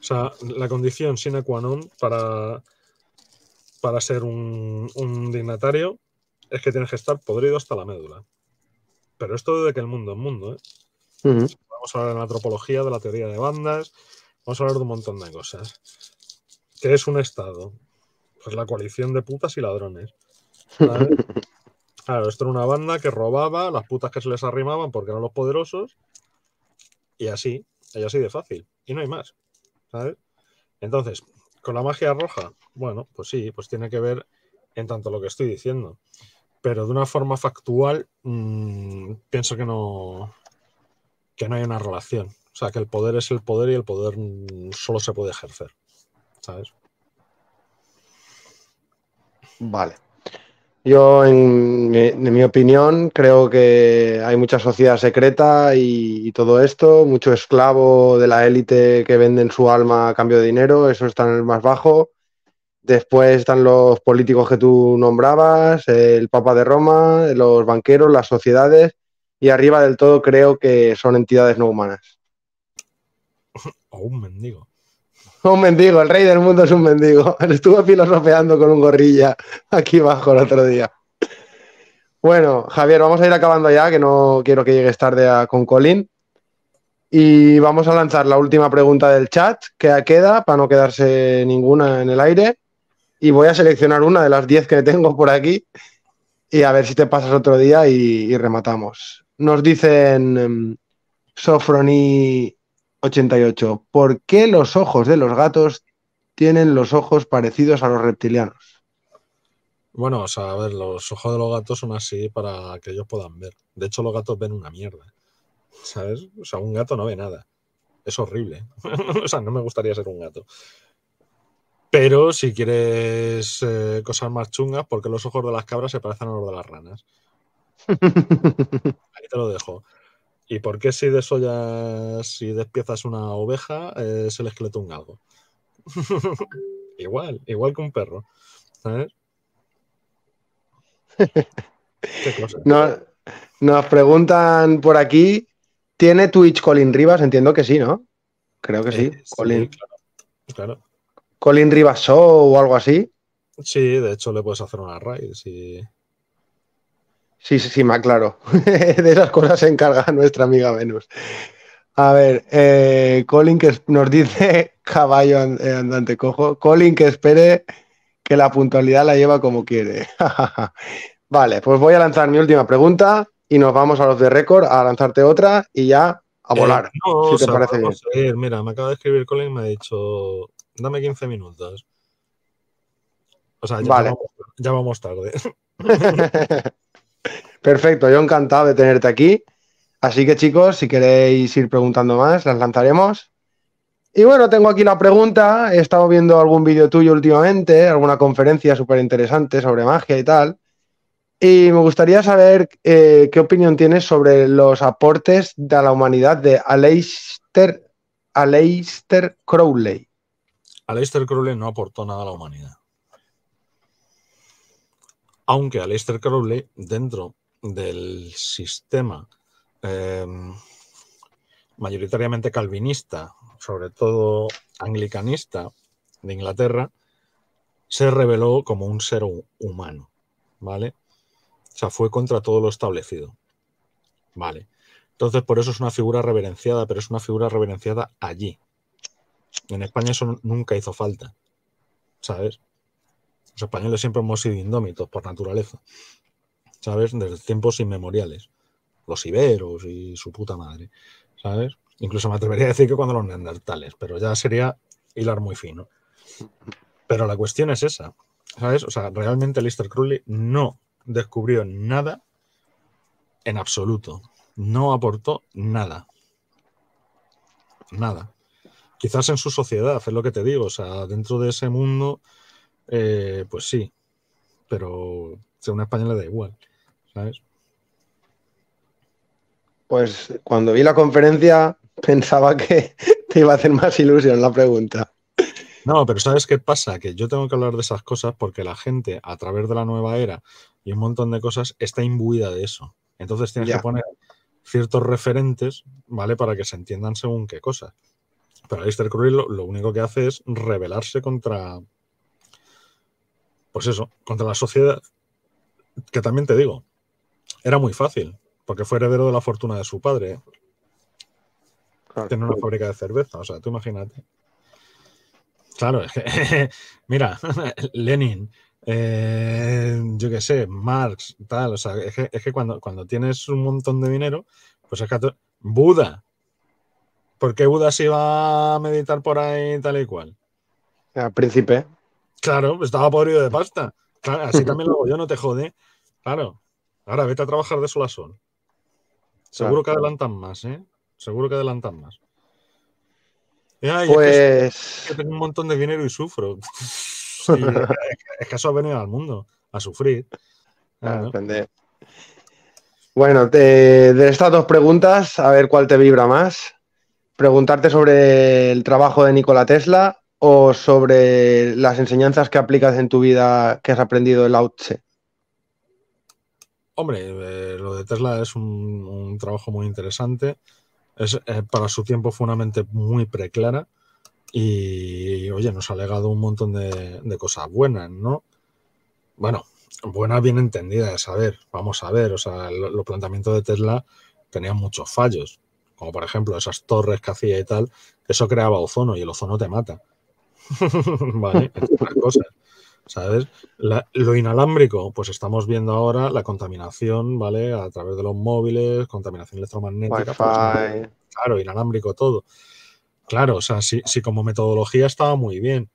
O sea, la condición sine qua non para, para ser un, dignatario es que tienes que estar podrido hasta la médula. Pero esto de que el mundo es mundo, ¿eh? vamos a hablar de la antropología, de la teoría de bandas, vamos a hablar de un montón de cosas. ¿Qué es un Estado? Pues la coalición de putas y ladrones. Claro, esto era una banda que robaba las putas que se les arrimaban porque eran los poderosos y así, y así de fácil. Y no hay más, ¿sabes? Entonces, con la magia roja, bueno, pues sí, pues tiene que ver en tanto lo que estoy diciendo. Pero de una forma factual, mm, pienso que no, que no hay una relación. O sea, que el poder es el poder y el poder solo se puede ejercer. ¿Sabes? Vale. Yo, en, mi opinión, creo que hay mucha sociedad secreta y, y todo esto, mucho esclavo de la élite que venden su alma a cambio de dinero, eso está en el más bajo. Después están los políticos que tú nombrabas, el Papa de Roma, los banqueros, las sociedades y arriba del todo creo que son entidades no humanas. O un mendigo. Un mendigo, el rey del mundo es un mendigo. Estuve filosofeando con un gorrilla aquí abajo el otro día. Bueno, Javier, vamos a ir acabando ya, que no quiero que llegues tarde con Colin. Y vamos a lanzar la última pregunta del chat que queda para no quedarse ninguna en el aire. Y voy a seleccionar una de las 10 que tengo por aquí y a ver si te pasas otro día y rematamos. Nos dicen em, Sofroni88, ¿por qué los ojos de los gatos tienen los ojos parecidos a los reptilianos? Bueno, o sea, a ver, los ojos de los gatos son así para que ellos puedan ver. De hecho, los gatos ven una mierda. ¿Sabes? O sea, un gato no ve nada. Es horrible. o sea, no me gustaría ser un gato. Pero si quieres eh, cosas más chungas, ¿por qué los ojos de las cabras se parecen a los de las ranas? Ahí te lo dejo. ¿Y por qué si desollas, si despiezas una oveja, es el esqueleto un galgo? igual, igual que un perro. ¿Sabes? Nos, preguntan por aquí, ¿tiene Twitch Colin Rivas? Entiendo que sí, ¿no? Creo que sí. Eh, Colin. Rivas Show o algo así. Sí, de hecho le puedes hacer una raid si, Sí, sí, sí, me aclaro. de esas cosas se encarga nuestra amiga Venus. A ver, eh, Colin que nos dice caballo eh, andante cojo. Colin que espere que la puntualidad la lleva como quiere. vale, pues voy a lanzar mi última pregunta y nos vamos a los de récord a lanzarte otra y ya a eh, volar. si te parece Mira, me acaba de escribir Colin y me ha dicho, dame 15 minutos. O sea, ya vamos tarde. Perfecto, yo encantado de tenerte aquí. Así que chicos, si queréis ir preguntando más, las lanzaremos. Y bueno, tengo aquí la pregunta. He estado viendo algún vídeo tuyo últimamente, alguna conferencia súper interesante sobre magia y tal. Y me gustaría saber eh, qué opinión tienes sobre los aportes de la humanidad de Aleister Crowley. Aleister Crowley no aportó nada a la humanidad. Aunque Aleister Crowley, dentro del sistema em, mayoritariamente calvinista, sobre todo anglicanista de Inglaterra, se reveló como un ser humano, ¿vale? O sea, fue contra todo lo establecido, ¿vale? Entonces, por eso es una figura reverenciada, pero es una figura reverenciada allí. En España eso nunca hizo falta, ¿sabes? Los españoles siempre hemos sido indómitos por naturaleza. ¿sabes? Desde tiempos inmemoriales. Los iberos y su puta madre, ¿sabes? Incluso me atrevería a decir que cuando los neandertales, pero ya sería hilar muy fino. Pero la cuestión es esa, ¿sabes? O sea, realmente Lister Crowley no descubrió nada en absoluto. No aportó nada. Nada. Quizás en su sociedad, es lo que te digo. O sea, dentro de ese mundo, eh, pues sí. Pero según España le da igual, ¿sabes? Pues cuando vi la conferencia pensaba que te iba a hacer más ilusión la pregunta. No, pero ¿sabes qué pasa? Que yo tengo que hablar de esas cosas porque la gente a través de la nueva era y un montón de cosas está imbuida de eso. Entonces tienes que poner ciertos referentes, ¿vale? Para que se entiendan según qué cosas. Pero Alistair Crowley lo, lo, único que hace es rebelarse contra, pues eso, contra la sociedad que también te digo, era muy fácil, porque fue heredero de la fortuna de su padre. Claro. Tiene una fábrica de cerveza, o sea, tú imagínate. Claro, es que, mira, Lenin, eh, yo qué sé, Marx, tal, o sea, es que, cuando, cuando, tienes un montón de dinero, pues es que Buda. ¿Por qué Buda se iba a meditar por ahí tal y cual? El príncipe. Claro, estaba podrido de pasta. Claro, así también lo hago yo, no te jode. Claro. Ahora vete a trabajar de sol a sol. Seguro que adelantan más, ¿eh? Seguro que adelantan más. Eh, pues. tengo un montón de dinero y sufro. es que eso ha venido al mundo, a sufrir. bueno, de estas dos preguntas, a ver cuál te vibra más. Preguntarte sobre el trabajo de Nikola Tesla o sobre las enseñanzas que aplicas en tu vida que has aprendido el la e? Hombre, eh, lo de Tesla es un, trabajo muy interesante. Es, eh, para su tiempo fue una mente muy preclara y, oye, nos ha legado un montón de, cosas buenas, ¿no? Bueno, buenas bien entendidas, a ver, vamos a ver, o sea, los planteamientos de Tesla tenían muchos fallos, como por ejemplo esas torres que hacía y tal, eso creaba ozono y el ozono te mata. vale, es otra cosa. ¿Sabes? lo inalámbrico, pues estamos viendo ahora la contaminación, ¿vale? A través de los móviles, contaminación electromagnética. Pues, claro, inalámbrico todo. Claro, o sea, si, como metodología estaba muy bien.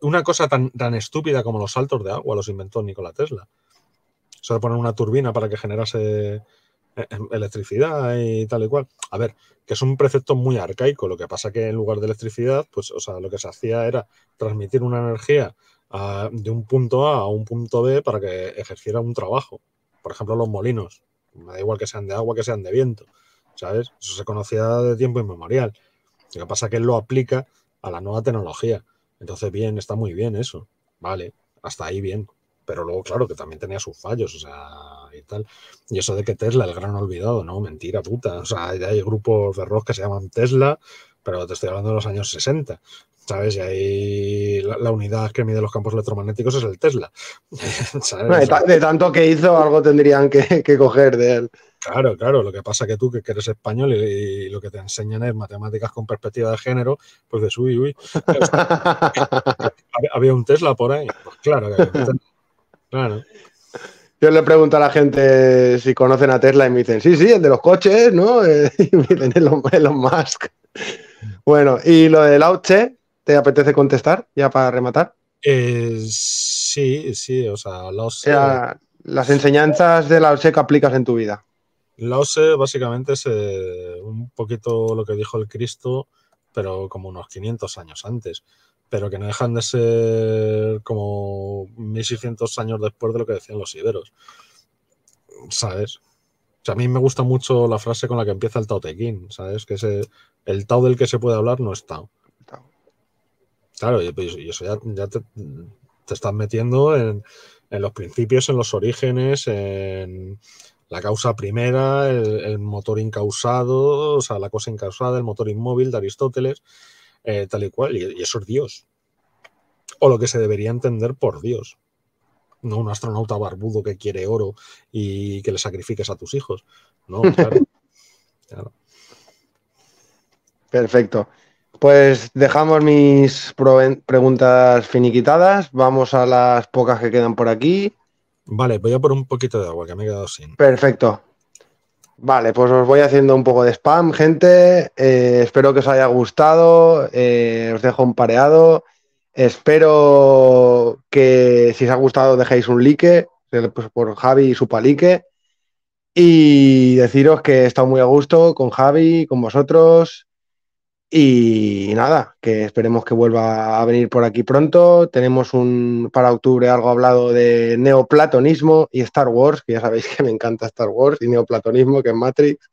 una cosa tan, tan estúpida como los saltos de agua los inventó Nikola Tesla. Solo poner una turbina para que generase Em, electricidad y tal y cual. A ver, que es un precepto muy arcaico, lo que pasa que en lugar de electricidad, pues, o sea, lo que se hacía era transmitir una energía ah, de un punto A a un punto B para que ejerciera un trabajo. Por ejemplo, los molinos, me da igual que sean de agua, que sean de viento, ¿sabes? Eso se conocía de tiempo inmemorial. Lo que pasa que él lo aplica a la nueva tecnología. Entonces, bien, está muy bien eso, vale, hasta ahí bien. Pero luego, claro, que también tenía sus fallos, o sea, y eso de que Tesla, el gran olvidado, no, mentira puta. O sea, ya hay grupos de rock que se llaman Tesla, pero te estoy hablando de los años 60. ¿Sabes? Y ahí la, unidad que mide los campos electromagnéticos es el Tesla. de, tanto que hizo, algo tendrían que, coger de él. Claro, claro. Lo que pasa que tú, que eres español y, lo que te enseñan es matemáticas con perspectiva de género, pues de uy, uy. ¿Había un Tesla por ahí? Pues claro Claro. Yo le pregunto a la gente si conocen a Tesla y me dicen, sí, sí, el de los coches, ¿no? y me dicen Elon, Elon Musk. Bueno, y lo Lao Tse? ¿te apetece contestar ya para rematar? Eh, sí, sí, o sea, O las enseñanzas de Lao Tse que aplicas en tu vida. Lao Tse, básicamente es eh, un poquito lo que dijo el Cristo, pero como unos 500 años antes pero que no dejan de ser como 1600 años después de lo que decían los iberos. ¿Sabes? a mí me gusta mucho la frase con la que empieza el Tao Te ¿sabes? Que ese, el Tao del que se puede hablar no es Tao. Claro, pues, y, eso ya, te, estás metiendo en, los principios, en los orígenes, en la causa primera, el, el motor incausado, o sea, la cosa incausada, el motor inmóvil de Aristóteles. Eh, tal y cual, y, eso es Dios. O lo que se debería entender por Dios no un astronauta barbudo que quiere oro y que le sacrifiques a tus hijos. No, Perfecto. Pues dejamos mis preguntas finiquitadas. Vamos a las pocas que quedan por aquí. Vale, voy a por un poquito de agua que me he quedado sin. Perfecto. Vale, pues os voy haciendo un poco de spam, gente. Eh, espero que os haya gustado. Eh, os dejo un pareado. Espero que si os ha gustado dejéis un like eh, pues, por Javi y su palique. Y deciros que he estado muy a gusto con Javi, con vosotros. Y nada, que esperemos que vuelva a venir por aquí pronto. Tenemos un para octubre algo hablado de neoplatonismo y Star Wars, que ya sabéis que me encanta Star Wars y neoplatonismo, que es Matrix.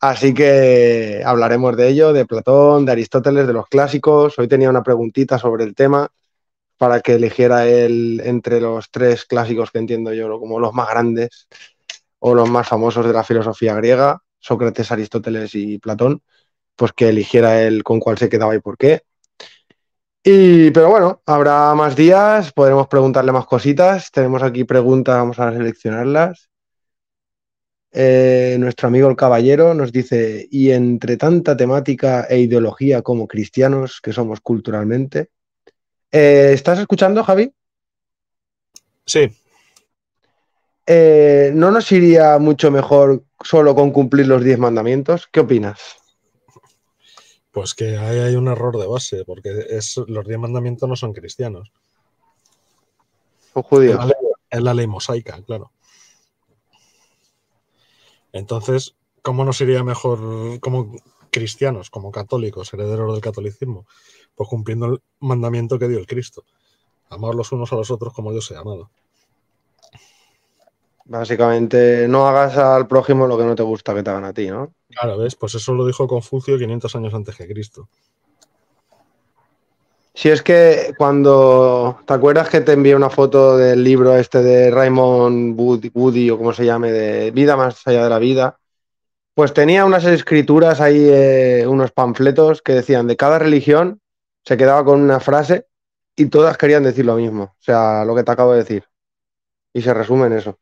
Así que hablaremos de ello, de Platón, de Aristóteles, de los clásicos. Hoy tenía una preguntita sobre el tema para que eligiera él entre los tres clásicos que entiendo yo como los más grandes o los más famosos de la filosofía griega, Sócrates, Aristóteles y Platón pues que eligiera él con cuál se quedaba y por qué. Y, pero bueno, habrá más días, podremos preguntarle más cositas. Tenemos aquí preguntas, vamos a seleccionarlas. Eh, nuestro amigo el caballero nos dice, y entre tanta temática e ideología como cristianos que somos culturalmente, eh, ¿estás escuchando, Javi? Sí. Eh, ¿No nos iría mucho mejor solo con cumplir los diez mandamientos? ¿Qué opinas? Pues que ahí hay un error de base, porque los diez mandamientos no son cristianos. o judíos. Es, la ley, mosaica, claro. Entonces, ¿cómo nos iría mejor como cristianos, como católicos, herederos del catolicismo? Pues cumpliendo el mandamiento que dio el Cristo. Amar los unos a los otros como yo se ha amado. Básicamente, no hagas al prójimo lo que no te gusta que te hagan a ti, ¿no? Claro, ¿ves? Pues eso lo dijo Confucio 500 años antes de Cristo. Si es que cuando. ¿Te acuerdas que te envié una foto del libro este de Raymond Woody, Woody o como se llame, de Vida más allá de la vida? Pues tenía unas escrituras ahí, eh, unos panfletos que decían de cada religión se quedaba con una frase y todas querían decir lo mismo. O sea, lo que te acabo de decir. Y se resume en eso.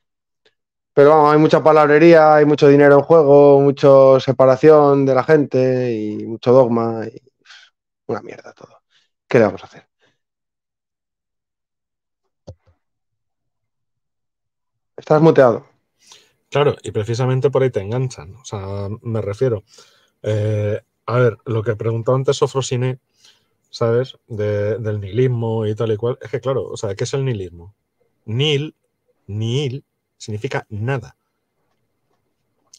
Pero vamos, hay mucha palabrería, hay mucho dinero en juego, mucha separación de la gente y mucho dogma. Y una mierda todo. ¿Qué le vamos a hacer? Estás muteado. Claro, y precisamente por ahí te enganchan. O sea, me refiero. Eh, a ver, lo que preguntaba antes Sofrosine, ¿sabes? del nihilismo y tal y cual. Es que, claro, o sea, ¿qué es el nihilismo? Nil, nihil significa nada.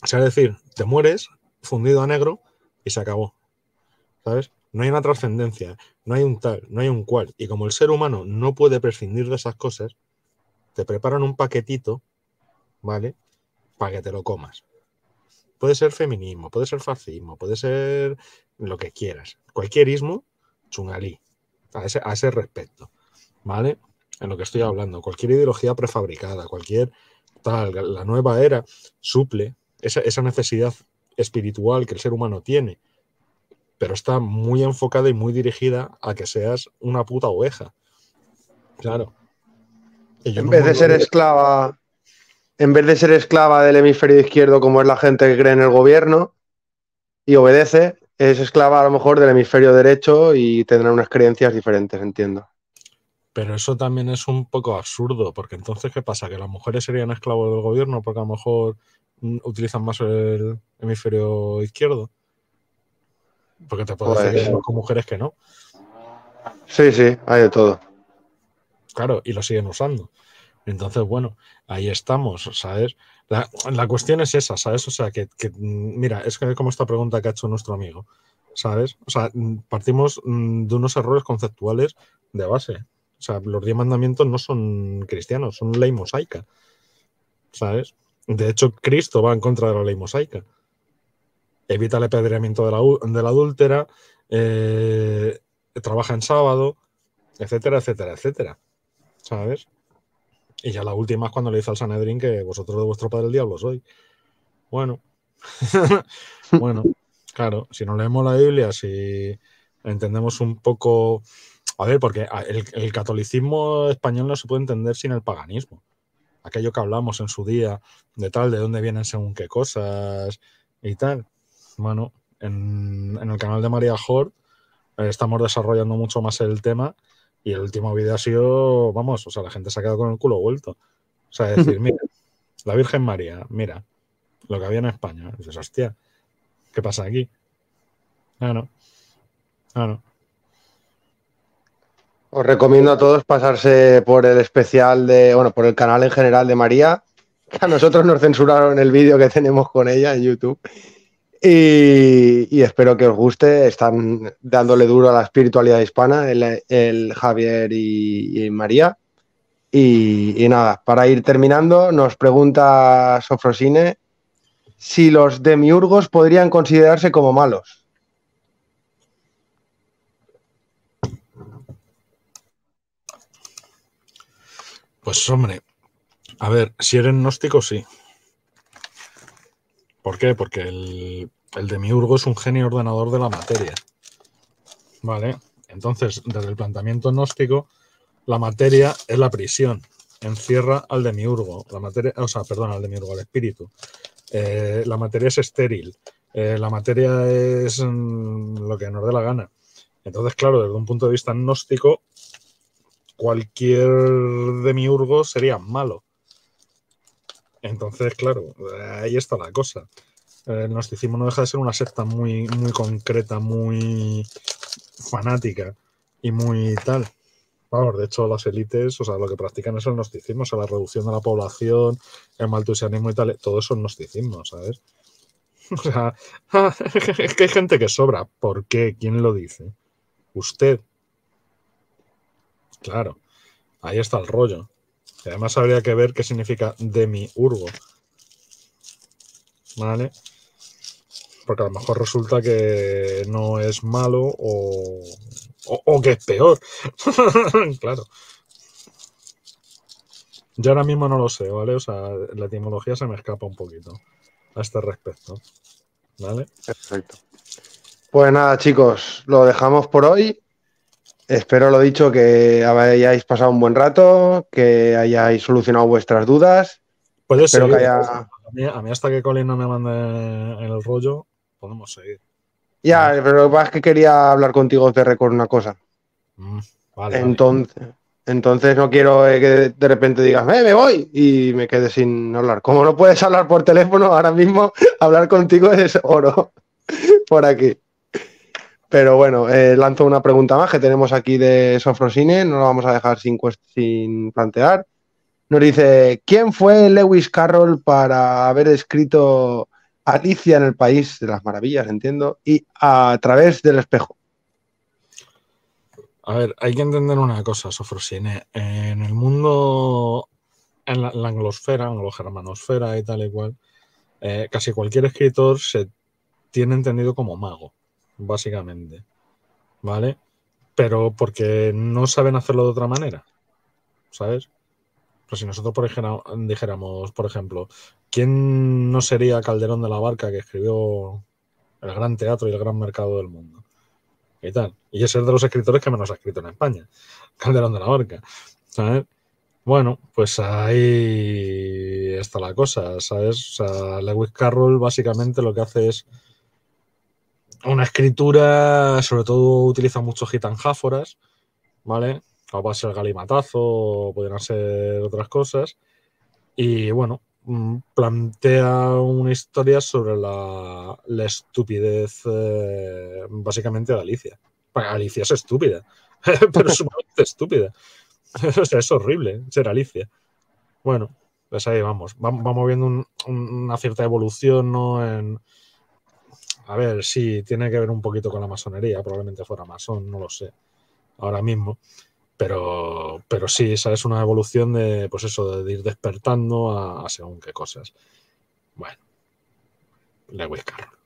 O sea, es decir, te mueres fundido a negro y se acabó. ¿Sabes? No hay una trascendencia, no hay un tal, no hay un cual. Y como el ser humano no puede prescindir de esas cosas, te preparan un paquetito, ¿vale? Para que te lo comas. Puede ser feminismo, puede ser fascismo, puede ser lo que quieras. Cualquier ismo, chungalí, a ese respecto, ¿vale? En lo que estoy hablando. Cualquier ideología prefabricada, cualquier la nueva era suple esa, necesidad espiritual que el ser humano tiene, pero está muy enfocada y muy dirigida a que seas una puta oveja. Claro. en vez de ser esclava, en vez de ser esclava del hemisferio izquierdo, como es la gente que cree en el gobierno y obedece, es esclava a lo mejor del hemisferio derecho y tendrá unas creencias diferentes, entiendo. Pero eso también es un poco absurdo, porque entonces, ¿qué pasa? ¿Que las mujeres serían esclavos del gobierno porque a lo mejor mm, utilizan más el hemisferio izquierdo? Porque te puedo decir que pues- con mujeres que no. Sí, sí, hay de todo. Claro, y lo siguen usando. Entonces, bueno, ahí estamos, ¿sabes? La, cuestión es esa, ¿sabes? O sea, que, que, mm, mira, es como esta pregunta que ha hecho nuestro amigo, ¿sabes? O sea, mm, partimos de unos errores conceptuales de base sea, los diez mandamientos no son cristianos, son ley mosaica. ¿Sabes? De hecho, Cristo va en contra de la ley mosaica. Evita el apedreamiento de la, adúltera, eh, trabaja en sábado, etcétera, etcétera, etcétera. ¿Sabes? Y ya la última es cuando le dice al Sanedrín que vosotros de vuestro padre el diablo soy. Bueno, bueno, claro, si no leemos la Biblia, si entendemos un poco a ver, porque el, catolicismo español no se puede entender sin el paganismo. Aquello que hablamos en su día de tal, de dónde vienen según qué cosas y tal. Bueno, en, el canal de María Jord eh, estamos desarrollando mucho más el tema y el último vídeo ha sido, vamos, o sea, la gente se ha quedado con el culo vuelto. O sea, decir, mira, la Virgen María, mira, lo que había en España. es hostia, ¿qué pasa aquí? Ah, no. Ah, no. Os recomiendo a todos pasarse por el especial de, bueno, por el canal en general de María, a nosotros nos censuraron el vídeo que tenemos con ella en YouTube. Y, espero que os guste. Están dándole duro a la espiritualidad hispana, el, Javier y, María. y, nada, para ir terminando, nos pregunta Sofrosine si los demiurgos podrían considerarse como malos. Pues hombre, a ver, si eres gnóstico, sí. ¿Por qué? Porque el, demiurgo es un genio ordenador de la materia. ¿Vale? Entonces, desde el planteamiento gnóstico, la materia es la prisión. Encierra al demiurgo. La materia, o sea, perdón, al demiurgo, al espíritu. Eh, la materia es estéril. Eh, la materia es mm, lo que nos dé la gana. Entonces, claro, desde un punto de vista gnóstico, cualquier demiurgo sería malo. Entonces, claro, ahí está la cosa. El gnosticismo no deja de ser una secta muy, muy concreta, muy fanática y muy tal. Vamos, de hecho, las élites, o sea, lo que practican es el gnosticismo, o sea, la reducción de la población, el maltusianismo y tal, todo eso es gnosticismo, ¿sabes? O sea, es que hay gente que sobra. ¿Por qué? ¿Quién lo dice? Usted, Claro, ahí está el rollo. Y además habría que ver qué significa demiurgo. ¿Vale? Porque a lo mejor resulta que no es malo o, o, o que es peor. claro. Yo ahora mismo no lo sé, ¿vale? O sea, la etimología se me escapa un poquito a este respecto. ¿Vale? Perfecto. Pues nada, chicos, lo dejamos por hoy. Espero lo dicho, que hayáis pasado un buen rato, que hayáis solucionado vuestras dudas. Puede ser. ¿eh? a, mí, hasta que Colin no me mande el rollo, podemos seguir. Ya, pero lo que pasa es que quería hablar contigo de récord una cosa. Mm, entonces, entonces no quiero eh, que de repente digas, eh, me voy y me quede sin hablar. Como no puedes hablar por teléfono, ahora mismo hablar contigo es oro por aquí. Pero bueno, eh, lanzo una pregunta más que tenemos aquí de Sofrosine, no la vamos a dejar sin, sin plantear. Nos dice, ¿quién fue Lewis Carroll para haber escrito Alicia en el País de las Maravillas, entiendo, y a través del espejo? A ver, hay que entender una cosa, Sofrosine. En el mundo, en la, anglosfera, anglo-germanosfera y tal y cual, eh, casi cualquier escritor se tiene entendido como mago básicamente. ¿Vale? Pero porque no saben hacerlo de otra manera. ¿Sabes? Pues si nosotros por ejemplo, dijéramos, por ejemplo, ¿quién no sería Calderón de la Barca que escribió El gran teatro y el gran mercado del mundo? Y tal. Y es el de los escritores que menos ha escrito en España. Calderón de la Barca. ¿Sabes? Bueno, pues ahí está la cosa, ¿sabes? O sea, Lewis Carroll básicamente lo que hace es una escritura, sobre todo utiliza mucho gitanjáforas, ¿vale? O va a ser galimatazo, o podrían ser otras cosas. Y bueno, mm, plantea una historia sobre la, la estupidez, eh, básicamente, de Alicia. Alicia es estúpida, pero es sumamente estúpida. o sea, es horrible ser Alicia. Bueno, pues ahí vamos. Vamos, viendo una cierta evolución ¿no? en, a ver, sí, tiene que ver un poquito con la masonería, probablemente fuera masón, no lo sé, ahora mismo. Pero, pero sí, esa es una evolución de, pues eso, de ir despertando a, según qué cosas. Bueno, Lewis Carroll.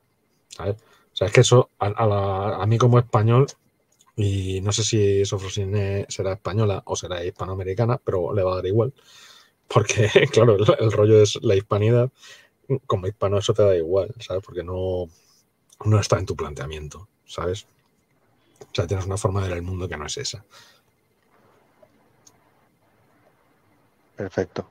¿sabes? O sea, es que eso, a, mí como español, y no sé si Sofrosine será española o será hispanoamericana, pero le va a dar igual. Porque, claro, el rollo es la hispanidad. Como hispano eso te da igual, ¿sabes? Porque no, no está en tu planteamiento, ¿sabes? O sea, tienes una forma de ver el mundo que no es esa. Perfecto.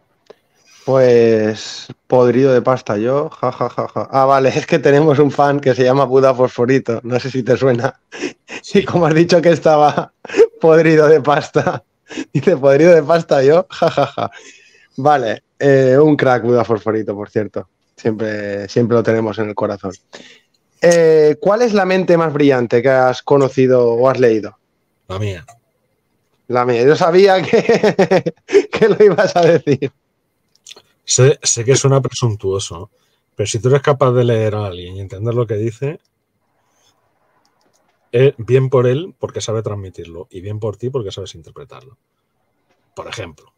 Pues podrido de pasta yo, jajajaja. Ah, vale, es que tenemos un fan que se llama Buda Fosforito, no sé si te suena. Sí. Y como has dicho que estaba podrido de pasta, dice podrido de pasta yo, jajaja. Vale, eh, un crack Buda Fosforito, por cierto. Siempre, siempre lo tenemos en el corazón. Eh, ¿Cuál es la mente más brillante que has conocido o has leído? La mía. La mía. Yo sabía que, lo ibas a decir. Sé, que suena presuntuoso, pero si tú eres capaz de leer a alguien y entender lo que dice, eh, bien por él porque sabe transmitirlo y bien por ti porque sabes interpretarlo. Por ejemplo.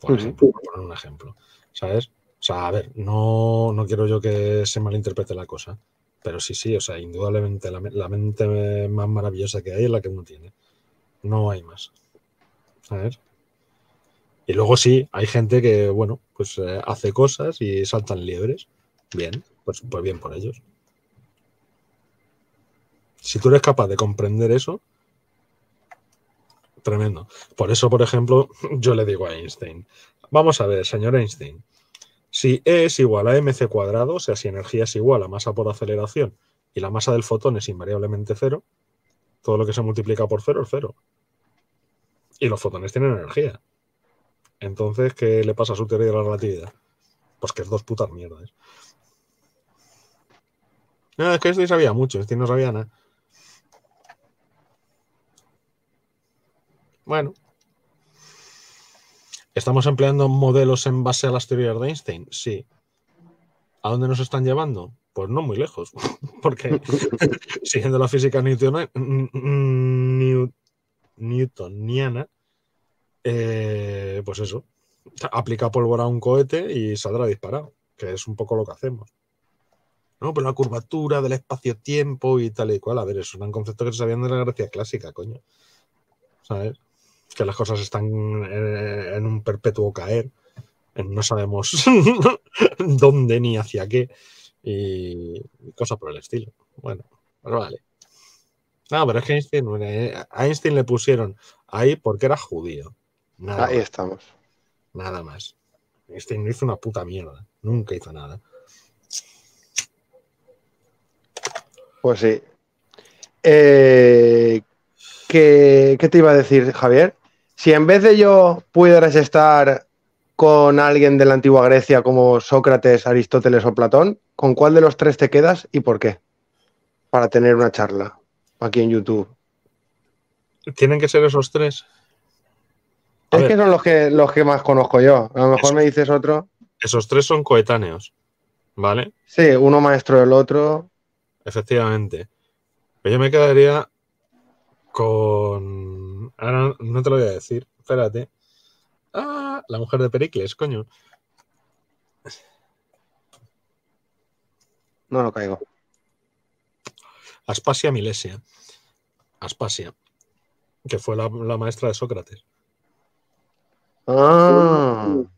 Por ejemplo, poner un ejemplo. ¿Sabes? O sea, a ver, no quiero yo que se malinterprete la cosa pero sí, sí, o sea, indudablemente la, mente más maravillosa que hay es la que uno tiene. No hay más. A Y luego sí, hay gente que, bueno, pues eh, hace cosas y saltan libres. Bien, pues, pues bien por ellos. Si tú eres capaz de comprender eso, tremendo. Por eso, por ejemplo, yo le digo a Einstein, vamos a ver, señor Einstein, si E es igual a mc cuadrado, o sea, si energía es igual a masa por aceleración y la masa del fotón es invariablemente cero, todo lo que se multiplica por cero es cero. Y los fotones tienen energía. Entonces, ¿qué le pasa a su teoría de la relatividad? Pues que es dos putas mierdas. No, es que este sabía mucho, este no sabía nada. Bueno, ¿Estamos empleando modelos en base a las teorías de Einstein? Sí. ¿A dónde nos están llevando? Pues no muy lejos, porque siguiendo la física newtoniana, eh, pues eso, aplica pólvora a un cohete y saldrá disparado, que es un poco lo que hacemos. No, pero la curvatura del espacio-tiempo y tal y cual, a ver, eso era un concepto que se sabían de la gracia clásica, coño. ¿Sabes? que las cosas están eh, en, un perpetuo caer, no sabemos dónde ni hacia qué, y cosas por el estilo. Bueno, pues vale. No, pero es que Einstein, eh, a Einstein le pusieron ahí porque era judío. ahí estamos. Nada más. Einstein no hizo una puta mierda. Nunca hizo nada. Pues sí. Eh, ¿qué, te iba a decir, Javier? si en vez de yo pudieras estar con alguien de la antigua Grecia como Sócrates, Aristóteles o Platón, ¿con cuál de los tres te quedas y por qué? Para tener una charla aquí en YouTube. Tienen que ser esos tres. es que son los que, los que más conozco yo. A lo mejor me dices otro. Esos tres son coetáneos, ¿vale? Sí, uno maestro del otro. Efectivamente. Pues yo me quedaría con Ahora no te lo voy a decir. Espérate. Ah, la mujer de Pericles, coño. No, lo caigo. Aspasia Milesia. Aspasia. Que fue la, la maestra de Sócrates. Ah. O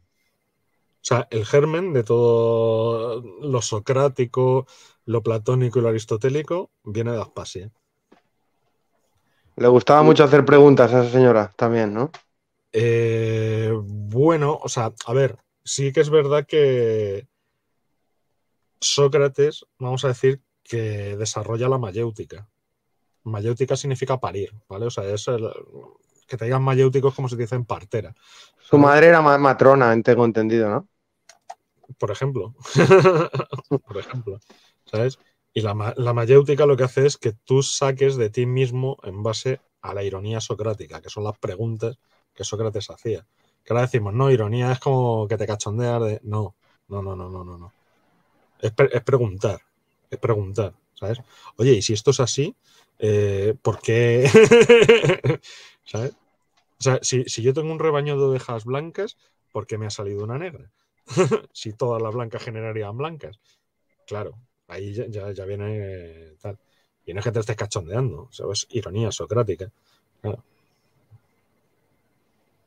sea, el germen de todo lo socrático, lo platónico y lo aristotélico viene de Aspasia. Le gustaba mucho hacer preguntas a esa señora también, ¿no? Eh, bueno, o sea, a ver, sí que es verdad que Sócrates, vamos a decir, que desarrolla la mayéutica. Mayéutica significa parir, ¿vale? O sea, es que te digan mayéuticos como se dice dicen partera. Su madre era matrona, tengo entendido, ¿no? Por ejemplo. Por ejemplo. ¿Sabes? Y la, mayéutica lo que hace es que tú saques de ti mismo en base a la ironía socrática, que son las preguntas que Sócrates hacía. Que ahora decimos, no, ironía es como que te cachondeas de. No, no, no, no, no, no. no. Es, preguntar, es preguntar, ¿sabes? Oye, y si esto es así, eh, ¿por qué? ¿Sabes? O sea, si, si, yo tengo un rebaño de ovejas blancas, ¿por qué me ha salido una negra? si todas las blancas generarían blancas. Claro, ahí ya, viene eh, tal. Y no es que te estés cachondeando, es ironía socrática.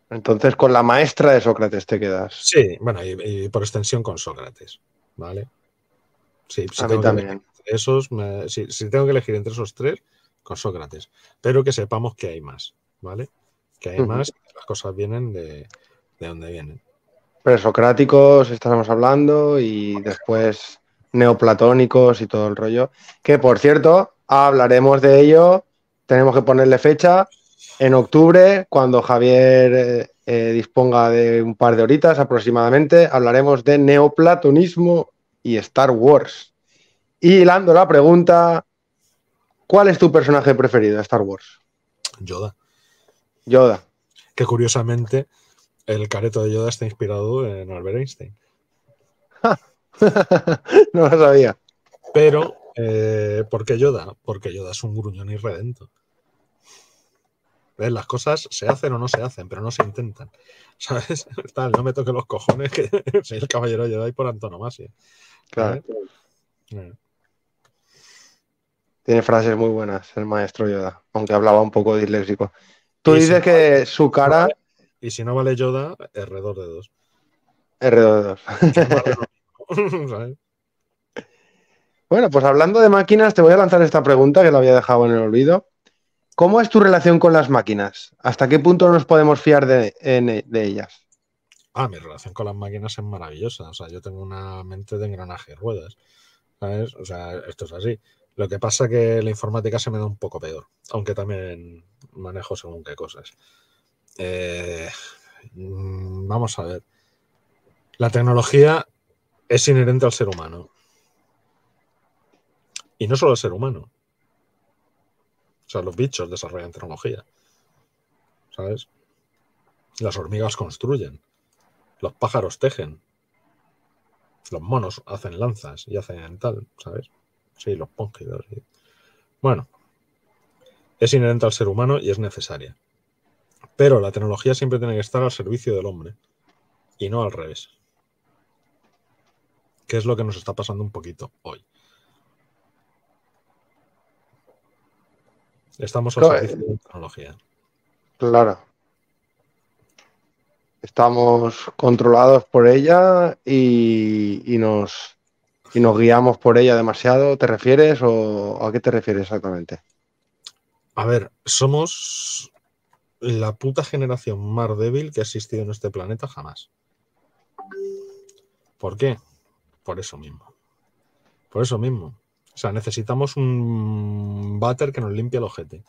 Entonces, con la maestra de Sócrates te quedas. Sí, bueno, y, por extensión con Sócrates, ¿vale? Sí, si también. Esos, si, tengo que elegir entre esos tres, con Sócrates. Pero que sepamos que hay más, ¿vale? Que hay más, las cosas vienen de, de donde vienen. Pero Socráticos, estábamos hablando y después neoplatónicos y todo el rollo. Que por cierto, hablaremos de ello. Tenemos que ponerle fecha en octubre, cuando Javier eh, eh, disponga de un par de horitas aproximadamente, hablaremos de neoplatonismo y Star Wars. Y Lando, la pregunta, ¿cuál es tu personaje preferido de Star Wars? Yoda. Yoda. Que curiosamente el careto de Yoda está inspirado en Albert Einstein. no lo sabía. Pero, eh, ¿por qué Yoda? Porque Yoda es un gruñón irredento. ¿Ves? Las cosas se hacen o no se hacen, pero no se intentan. ¿Sabes? Tal, no me toque los cojones que soy el caballero y por antonomasia. Eh. Tiene frases muy buenas el maestro Yoda, aunque hablaba un poco disléxico. Tú dices que su cara. Y si no vale Yoda, r de dos r de 2. Bueno, pues hablando de máquinas, te voy a lanzar esta pregunta que la había dejado en el olvido. ¿Cómo es tu relación con las máquinas? ¿Hasta qué punto nos podemos fiar de, ellas? Ah, mi relación con las máquinas es maravillosa. O sea, yo tengo una mente de engranaje y ruedas. ¿Sabes? O sea, esto es así. Lo que pasa es que la informática se me da un poco peor, aunque también manejo según qué cosas. Eh, mm, vamos a ver. La tecnología es inherente al ser humano. Y no solo al ser humano. O sea, los bichos desarrollan tecnología. ¿Sabes? Las hormigas construyen. Los pájaros tejen. Los monos hacen lanzas y hacen tal, ¿sabes? Sí, los pónquidos. Bueno, es inherente al ser humano y es necesaria. Pero la tecnología siempre tiene que estar al servicio del hombre y no al revés. ¿Qué es lo que nos está pasando un poquito hoy. Estamos a la tecnología. Claro. Estamos controlados por ella y, nos, y nos guiamos por ella demasiado. ¿Te refieres o a qué te refieres exactamente? A ver, somos la puta generación más débil que ha existido en este planeta jamás. ¿Por qué? Por eso mismo. Por eso mismo. O sea, necesitamos un váter que nos limpie el ojete.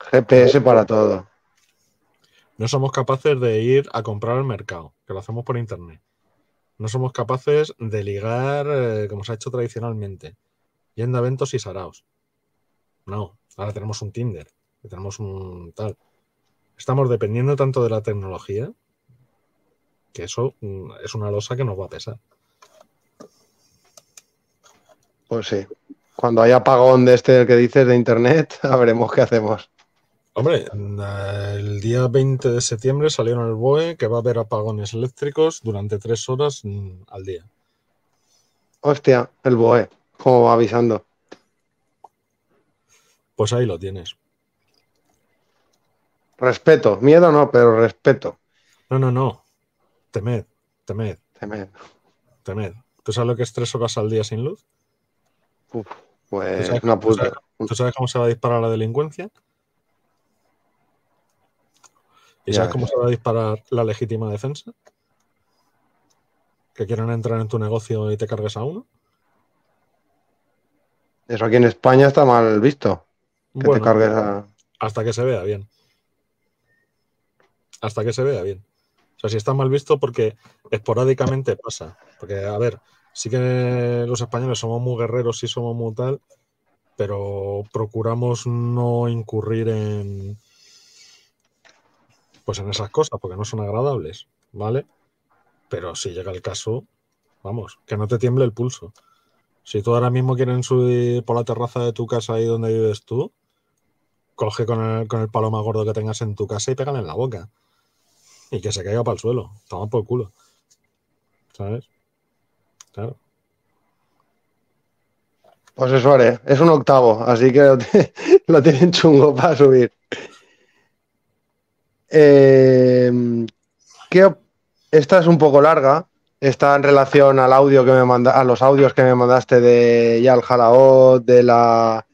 GPS para todo. No somos capaces de ir a comprar al mercado, que lo hacemos por internet. No somos capaces de ligar eh, como se ha hecho tradicionalmente, yendo a eventos y saraos. No, ahora tenemos un Tinder, tenemos un tal. Estamos dependiendo tanto de la tecnología que eso mm, es una losa que nos va a pesar. Pues sí. Cuando haya apagón de este que dices de internet, veremos qué hacemos. Hombre, el día 20 de septiembre salieron en el BOE que va a haber apagones eléctricos durante tres horas mm, al día. Hostia, el BOE, como va avisando. Pues ahí lo tienes. Respeto, miedo no, pero respeto. No, no, no. Temed, temed. Temed. Temed. ¿Tú sabes lo que es tres horas al día sin luz? pues ¿Tú una ¿tú sabes, cómo se va a disparar la delincuencia? ¿Y sabes cómo se va a disparar la legítima defensa? ¿Que quieran entrar en tu negocio y te cargues a uno? Eso aquí en España está mal visto. Que te cargues Hasta que se vea bien. Hasta que se vea bien. O sea, si está mal visto porque esporádicamente pasa. Porque, a ver, sí que los españoles somos muy guerreros, sí somos muy tal, pero procuramos no incurrir en pues en esas cosas porque no son agradables, ¿vale? Pero si llega el caso, vamos, que no te tiemble el pulso. Si tú ahora mismo quieres subir por la terraza de tu casa ahí donde vives tú, coge con el, con el palo más gordo que tengas en tu casa y pégale en la boca y que se caiga para el suelo. Toma por culo. ¿Sabes? Claro. Pues eso haré. Es un octavo, así que lo, tienen chungo para subir. Em, esta es un poco larga. Está en relación al audio que me manda, a los audios que me mandaste de Yal Jalaot, de la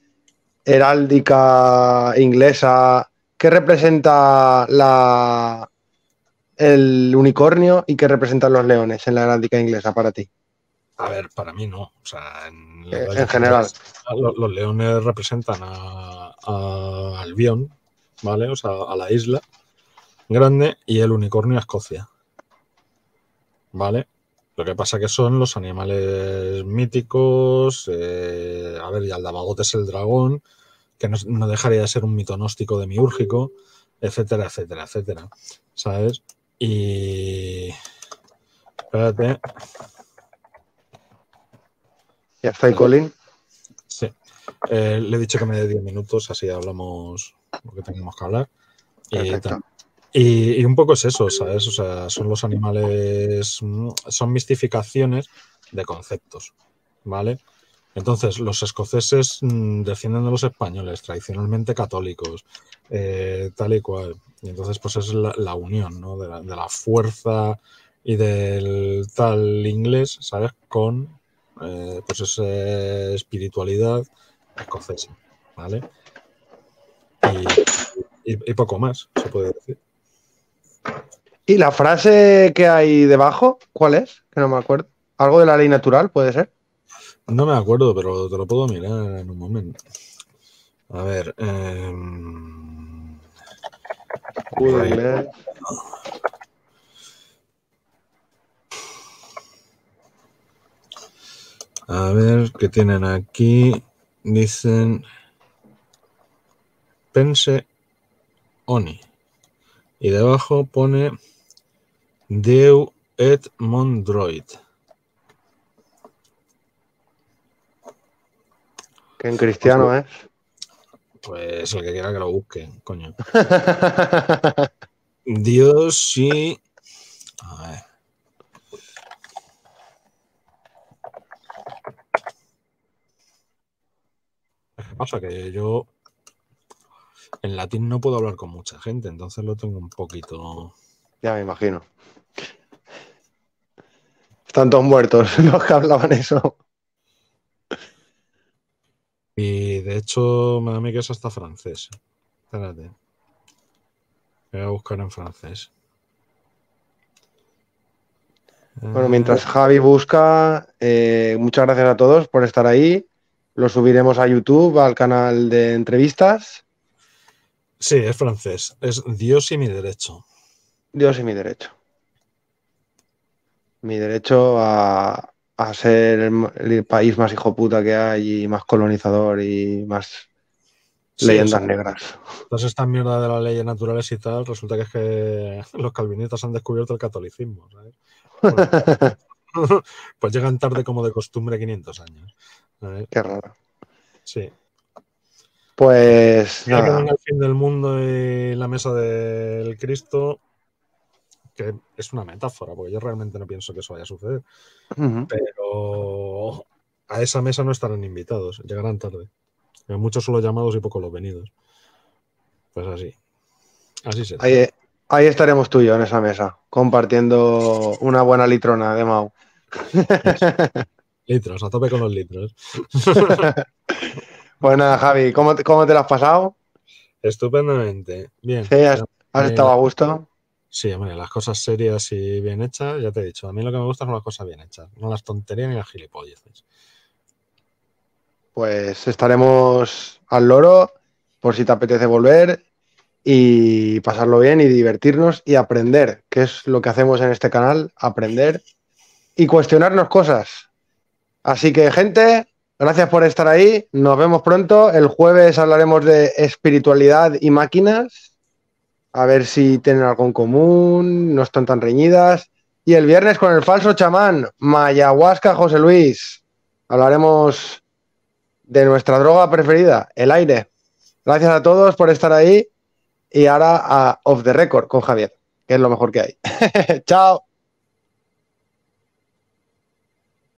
heráldica inglesa. ¿Qué representa la, el unicornio y que representan los leones en la heráldica inglesa para ti? A ver, para mí no. O sea, en, eh, general. Los, leones representan a, a Albion, ¿vale? O sea, a la isla grande y el unicornio a Escocia. ¿Vale? Lo que pasa que son los animales míticos. Eh, a ver, y Aldabagot es el dragón, que no, dejaría de ser un mito demiúrgico, etcétera, etcétera, etcétera. ¿Sabes? Y. Eh, espérate. ¿Ya está ahí, Colin? Sí. Eh, le he dicho que me dé 10 minutos, así hablamos lo que tenemos que hablar. Y, y, un poco es eso, ¿sabes? O sea, son los animales, mm, son mistificaciones de conceptos, ¿vale? Entonces, los escoceses descienden mm, defienden a los españoles, tradicionalmente católicos, eh, tal y cual. Y entonces, pues es la, unión de, la, fuerza y del tal inglés, ¿sabes? Con eh, pues esa espiritualidad escocesa, ¿vale? Y, y poco más, se puede decir. ¿Y la frase que hay debajo? ¿Cuál es? Que no me acuerdo. ¿Algo de la ley natural puede ser? No me acuerdo, pero te lo puedo mirar en un momento. A ver. Em, eh... A ver, ¿qué tienen aquí? Dicen Pense Oni. Y debajo pone Deu et Mondroid. En cristiano pues, eh. es? Pues el que quiera que lo busque, coño. Dios sí. A ver. ¿Qué pasa? Que yo en latín no puedo hablar con mucha gente, entonces lo tengo un poquito. Ya me imagino. Están muertos los que hablaban eso. de hecho me da que es hasta francés. Espérate. Voy a buscar en francés. Bueno, eh, mientras Javi busca, eh, muchas gracias a todos por estar ahí. Lo subiremos a YouTube, al canal de entrevistas. Sí, es francés. Es Dios y mi derecho. Dios y mi derecho. Mi derecho a, a ser el, país más hijo puta que hay y más colonizador y más leyendas negras. Entonces esta mierda de las leyes naturales y tal, resulta que es que los calvinistas han descubierto el catolicismo. pues llegan tarde como de costumbre 500 años. Qué raro. Sí. Pues... al el fin del mundo y la mesa del Cristo que es una metáfora, porque yo realmente no pienso que eso vaya a suceder. Pero a esa mesa no estarán invitados, llegarán tarde. muchos muchos los llamados y pocos los venidos. Pues así. Así Ahí, estaremos tú y yo en esa mesa, compartiendo una buena litrona de Mau. litros, a tope con los litros. bueno pues Javi, ¿cómo te, ¿cómo lo has pasado? Estupendamente. Bien. has, eh, estado a gusto. Sí, hombre, las cosas serias y bien hechas, ya te he dicho, a mí lo que me gusta son las cosas bien hechas, no las tonterías ni las gilipolleces. Pues estaremos al loro por si te apetece volver y pasarlo bien y divertirnos y aprender, que es lo que hacemos en este canal, aprender y cuestionarnos cosas. Así que gente, gracias por estar ahí, nos vemos pronto, el jueves hablaremos de espiritualidad y máquinas a ver si tienen algo en común, no están tan reñidas. Y el viernes con el falso chamán, Mayahuasca José Luis. Hablaremos de nuestra droga preferida, el aire. Gracias a todos por estar ahí. Y ahora a Off the Record con Javier, que es lo mejor que hay. Chao.